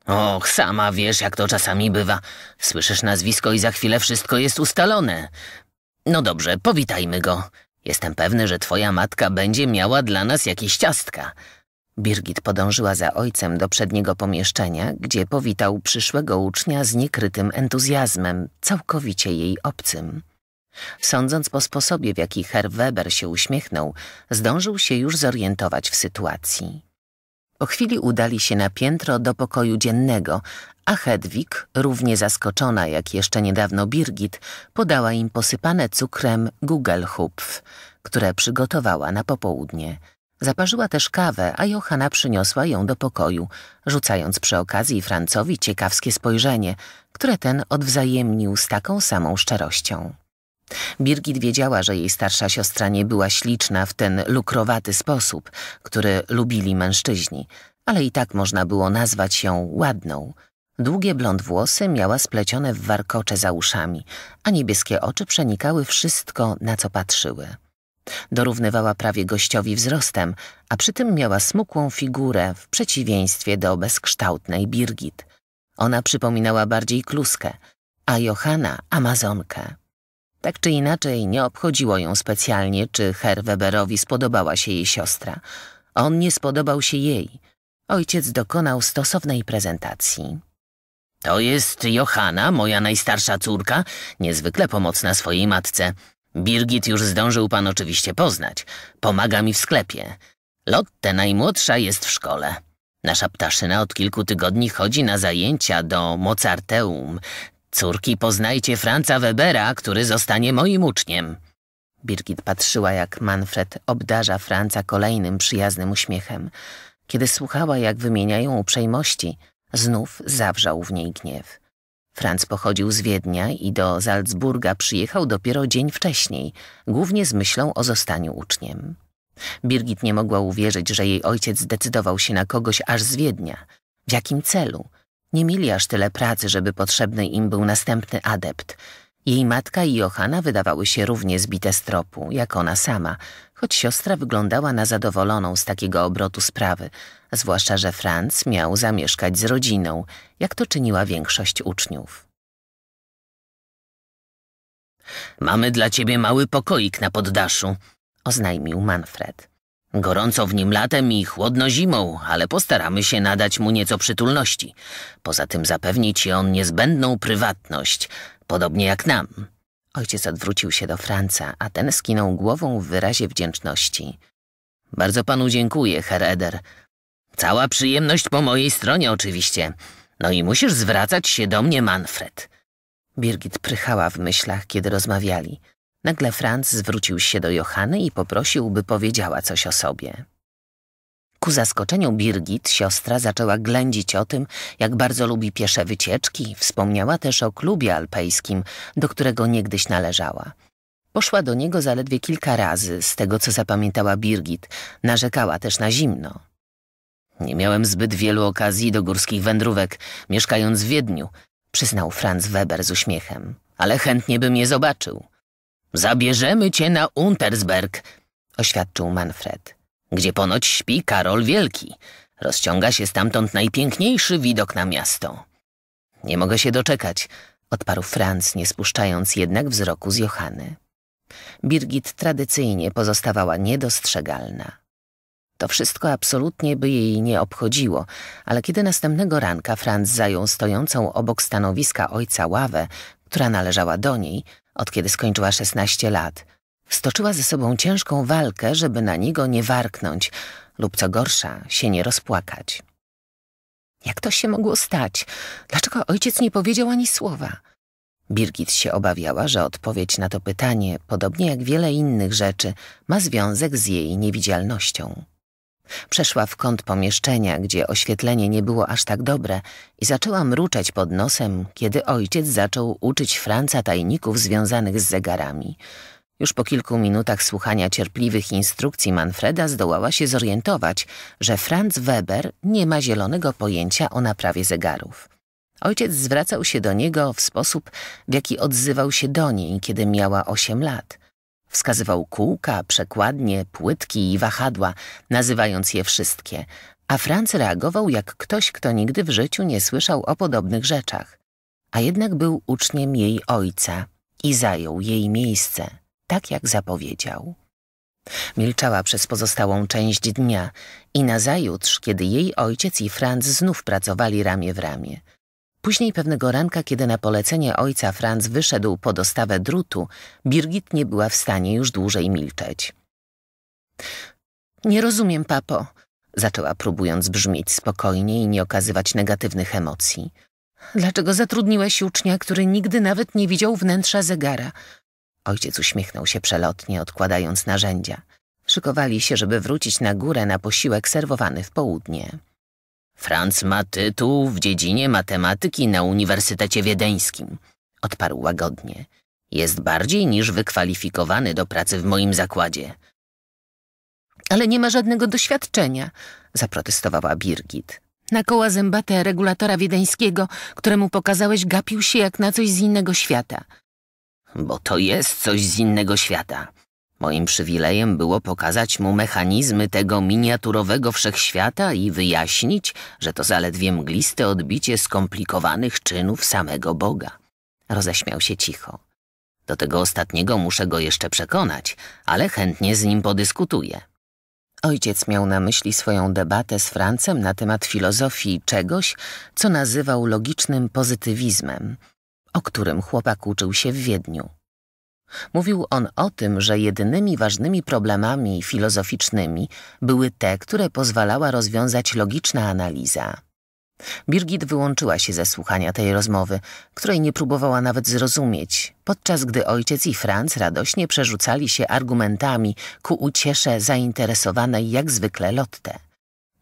Och, sama wiesz, jak to czasami bywa. Słyszysz nazwisko i za chwilę wszystko jest ustalone. No dobrze, powitajmy go. Jestem pewny, że twoja matka będzie miała dla nas jakieś ciastka. Birgit podążyła za ojcem do przedniego pomieszczenia, gdzie powitał przyszłego ucznia z niekrytym entuzjazmem, całkowicie jej obcym. Sądząc po sposobie, w jaki Herr Weber się uśmiechnął, zdążył się już zorientować w sytuacji. Po chwili udali się na piętro do pokoju dziennego, a Hedwig, równie zaskoczona jak jeszcze niedawno Birgit, podała im posypane cukrem Gugelhupf, które przygotowała na popołudnie. Zaparzyła też kawę, a Johanna przyniosła ją do pokoju, rzucając przy okazji Francowi ciekawskie spojrzenie, które ten odwzajemnił z taką samą szczerością. Birgit wiedziała, że jej starsza siostra nie była śliczna w ten lukrowaty sposób, który lubili mężczyźni, ale i tak można było nazwać ją ładną – Długie blond włosy miała splecione w warkocze za uszami, a niebieskie oczy przenikały wszystko, na co patrzyły. Dorównywała prawie gościowi wzrostem, a przy tym miała smukłą figurę w przeciwieństwie do bezkształtnej Birgit. Ona przypominała bardziej kluskę, a Johanna amazonkę. Tak czy inaczej nie obchodziło ją specjalnie, czy Herr Weberowi spodobała się jej siostra. On nie spodobał się jej. Ojciec dokonał stosownej prezentacji. To jest Johanna, moja najstarsza córka, niezwykle pomocna swojej matce. Birgit już zdążył pan oczywiście poznać. Pomaga mi w sklepie. Lotte, najmłodsza, jest w szkole. Nasza ptaszyna od kilku tygodni chodzi na zajęcia do Mozarteum. Córki, poznajcie Franca Webera, który zostanie moim uczniem. Birgit patrzyła, jak Manfred obdarza Franca kolejnym przyjaznym uśmiechem. Kiedy słuchała, jak wymieniają uprzejmości – Znów zawrzał w niej gniew. Franz pochodził z Wiednia i do Salzburga przyjechał dopiero dzień wcześniej, głównie z myślą o zostaniu uczniem. Birgit nie mogła uwierzyć, że jej ojciec zdecydował się na kogoś aż z Wiednia. W jakim celu? Nie mieli aż tyle pracy, żeby potrzebny im był następny adept. Jej matka i Johanna wydawały się równie zbite z tropu, jak ona sama, choć siostra wyglądała na zadowoloną z takiego obrotu sprawy – zwłaszcza że Franz miał zamieszkać z rodziną, jak to czyniła większość uczniów. Mamy dla ciebie mały pokoik na poddaszu, oznajmił Manfred. Gorąco w nim latem i chłodno zimą, ale postaramy się nadać mu nieco przytulności. Poza tym zapewni ci on niezbędną prywatność, podobnie jak nam. Ojciec odwrócił się do Franca, a ten skinął głową w wyrazie wdzięczności. Bardzo panu dziękuję, Hereder. Cała przyjemność po mojej stronie oczywiście. No i musisz zwracać się do mnie, Manfred. Birgit prychała w myślach, kiedy rozmawiali. Nagle Franz zwrócił się do Johany i poprosił, by powiedziała coś o sobie. Ku zaskoczeniu Birgit siostra zaczęła ględzić o tym, jak bardzo lubi piesze wycieczki. Wspomniała też o klubie alpejskim, do którego niegdyś należała. Poszła do niego zaledwie kilka razy, z tego co zapamiętała Birgit. Narzekała też na zimno. Nie miałem zbyt wielu okazji do górskich wędrówek, mieszkając w Wiedniu, przyznał Franz Weber z uśmiechem, ale chętnie bym je zobaczył. Zabierzemy cię na Untersberg, oświadczył Manfred, gdzie ponoć śpi Karol Wielki. Rozciąga się stamtąd najpiękniejszy widok na miasto. Nie mogę się doczekać, odparł Franz, nie spuszczając jednak wzroku z Johany. Birgit tradycyjnie pozostawała niedostrzegalna. To wszystko absolutnie by jej nie obchodziło, ale kiedy następnego ranka Franz zajął stojącą obok stanowiska ojca ławę, która należała do niej, od kiedy skończyła 16 lat, stoczyła ze sobą ciężką walkę, żeby na niego nie warknąć lub co gorsza, się nie rozpłakać. Jak to się mogło stać? Dlaczego ojciec nie powiedział ani słowa? Birgit się obawiała, że odpowiedź na to pytanie, podobnie jak wiele innych rzeczy, ma związek z jej niewidzialnością. Przeszła w kąt pomieszczenia, gdzie oświetlenie nie było aż tak dobre i zaczęła mruczeć pod nosem, kiedy ojciec zaczął uczyć Franca tajników związanych z zegarami. Już po kilku minutach słuchania cierpliwych instrukcji Manfreda zdołała się zorientować, że Franz Weber nie ma zielonego pojęcia o naprawie zegarów. Ojciec zwracał się do niego w sposób, w jaki odzywał się do niej, kiedy miała osiem lat – Wskazywał kółka, przekładnie, płytki i wahadła, nazywając je wszystkie, a Franc reagował jak ktoś, kto nigdy w życiu nie słyszał o podobnych rzeczach. A jednak był uczniem jej ojca i zajął jej miejsce, tak jak zapowiedział. Milczała przez pozostałą część dnia i nazajutrz, kiedy jej ojciec i Franc znów pracowali ramię w ramię – Później pewnego ranka, kiedy na polecenie ojca Franz wyszedł po dostawę drutu, Birgit nie była w stanie już dłużej milczeć. Nie rozumiem, papo, zaczęła próbując brzmieć spokojnie i nie okazywać negatywnych emocji. Dlaczego zatrudniłeś ucznia, który nigdy nawet nie widział wnętrza zegara? Ojciec uśmiechnął się przelotnie, odkładając narzędzia. Szykowali się, żeby wrócić na górę na posiłek serwowany w południe. Franz ma tytuł w dziedzinie matematyki na Uniwersytecie Wiedeńskim, odparł łagodnie. Jest bardziej niż wykwalifikowany do pracy w moim zakładzie. Ale nie ma żadnego doświadczenia, zaprotestowała Birgit. Na koła zębate regulatora wiedeńskiego, któremu pokazałeś, gapił się jak na coś z innego świata. Bo to jest coś z innego świata. Moim przywilejem było pokazać mu mechanizmy tego miniaturowego wszechświata i wyjaśnić, że to zaledwie mgliste odbicie skomplikowanych czynów samego Boga. Roześmiał się cicho. Do tego ostatniego muszę go jeszcze przekonać, ale chętnie z nim podyskutuję. Ojciec miał na myśli swoją debatę z Francem na temat filozofii czegoś, co nazywał logicznym pozytywizmem, o którym chłopak uczył się w Wiedniu. Mówił on o tym, że jedynymi ważnymi problemami filozoficznymi były te, które pozwalała rozwiązać logiczna analiza. Birgit wyłączyła się ze słuchania tej rozmowy, której nie próbowała nawet zrozumieć, podczas gdy ojciec i Franz radośnie przerzucali się argumentami ku uciesze zainteresowanej jak zwykle Lotte.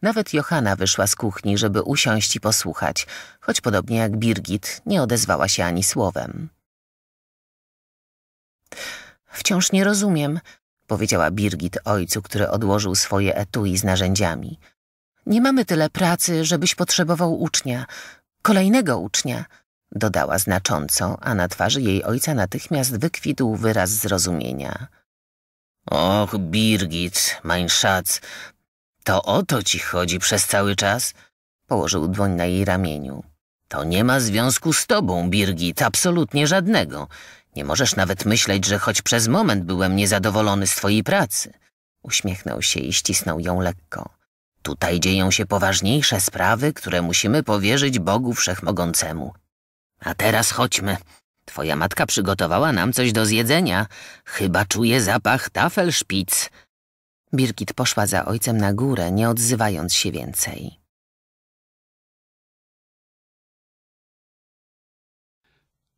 Nawet Johanna wyszła z kuchni, żeby usiąść i posłuchać, choć podobnie jak Birgit nie odezwała się ani słowem. Wciąż nie rozumiem, powiedziała Birgit ojcu, który odłożył swoje etui z narzędziami. Nie mamy tyle pracy, żebyś potrzebował ucznia, kolejnego ucznia, dodała znacząco, a na twarzy jej ojca natychmiast wykwitł wyraz zrozumienia. Och, Birgit, mein Schatz, to o to ci chodzi przez cały czas? Położył dłoń na jej ramieniu. To nie ma związku z tobą, Birgit, absolutnie żadnego. Nie możesz nawet myśleć, że choć przez moment byłem niezadowolony z twojej pracy. Uśmiechnął się i ścisnął ją lekko. Tutaj dzieją się poważniejsze sprawy, które musimy powierzyć Bogu Wszechmogącemu. A teraz chodźmy. Twoja matka przygotowała nam coś do zjedzenia. Chyba czuję zapach tafelszpic. Birgit poszła za ojcem na górę, nie odzywając się więcej.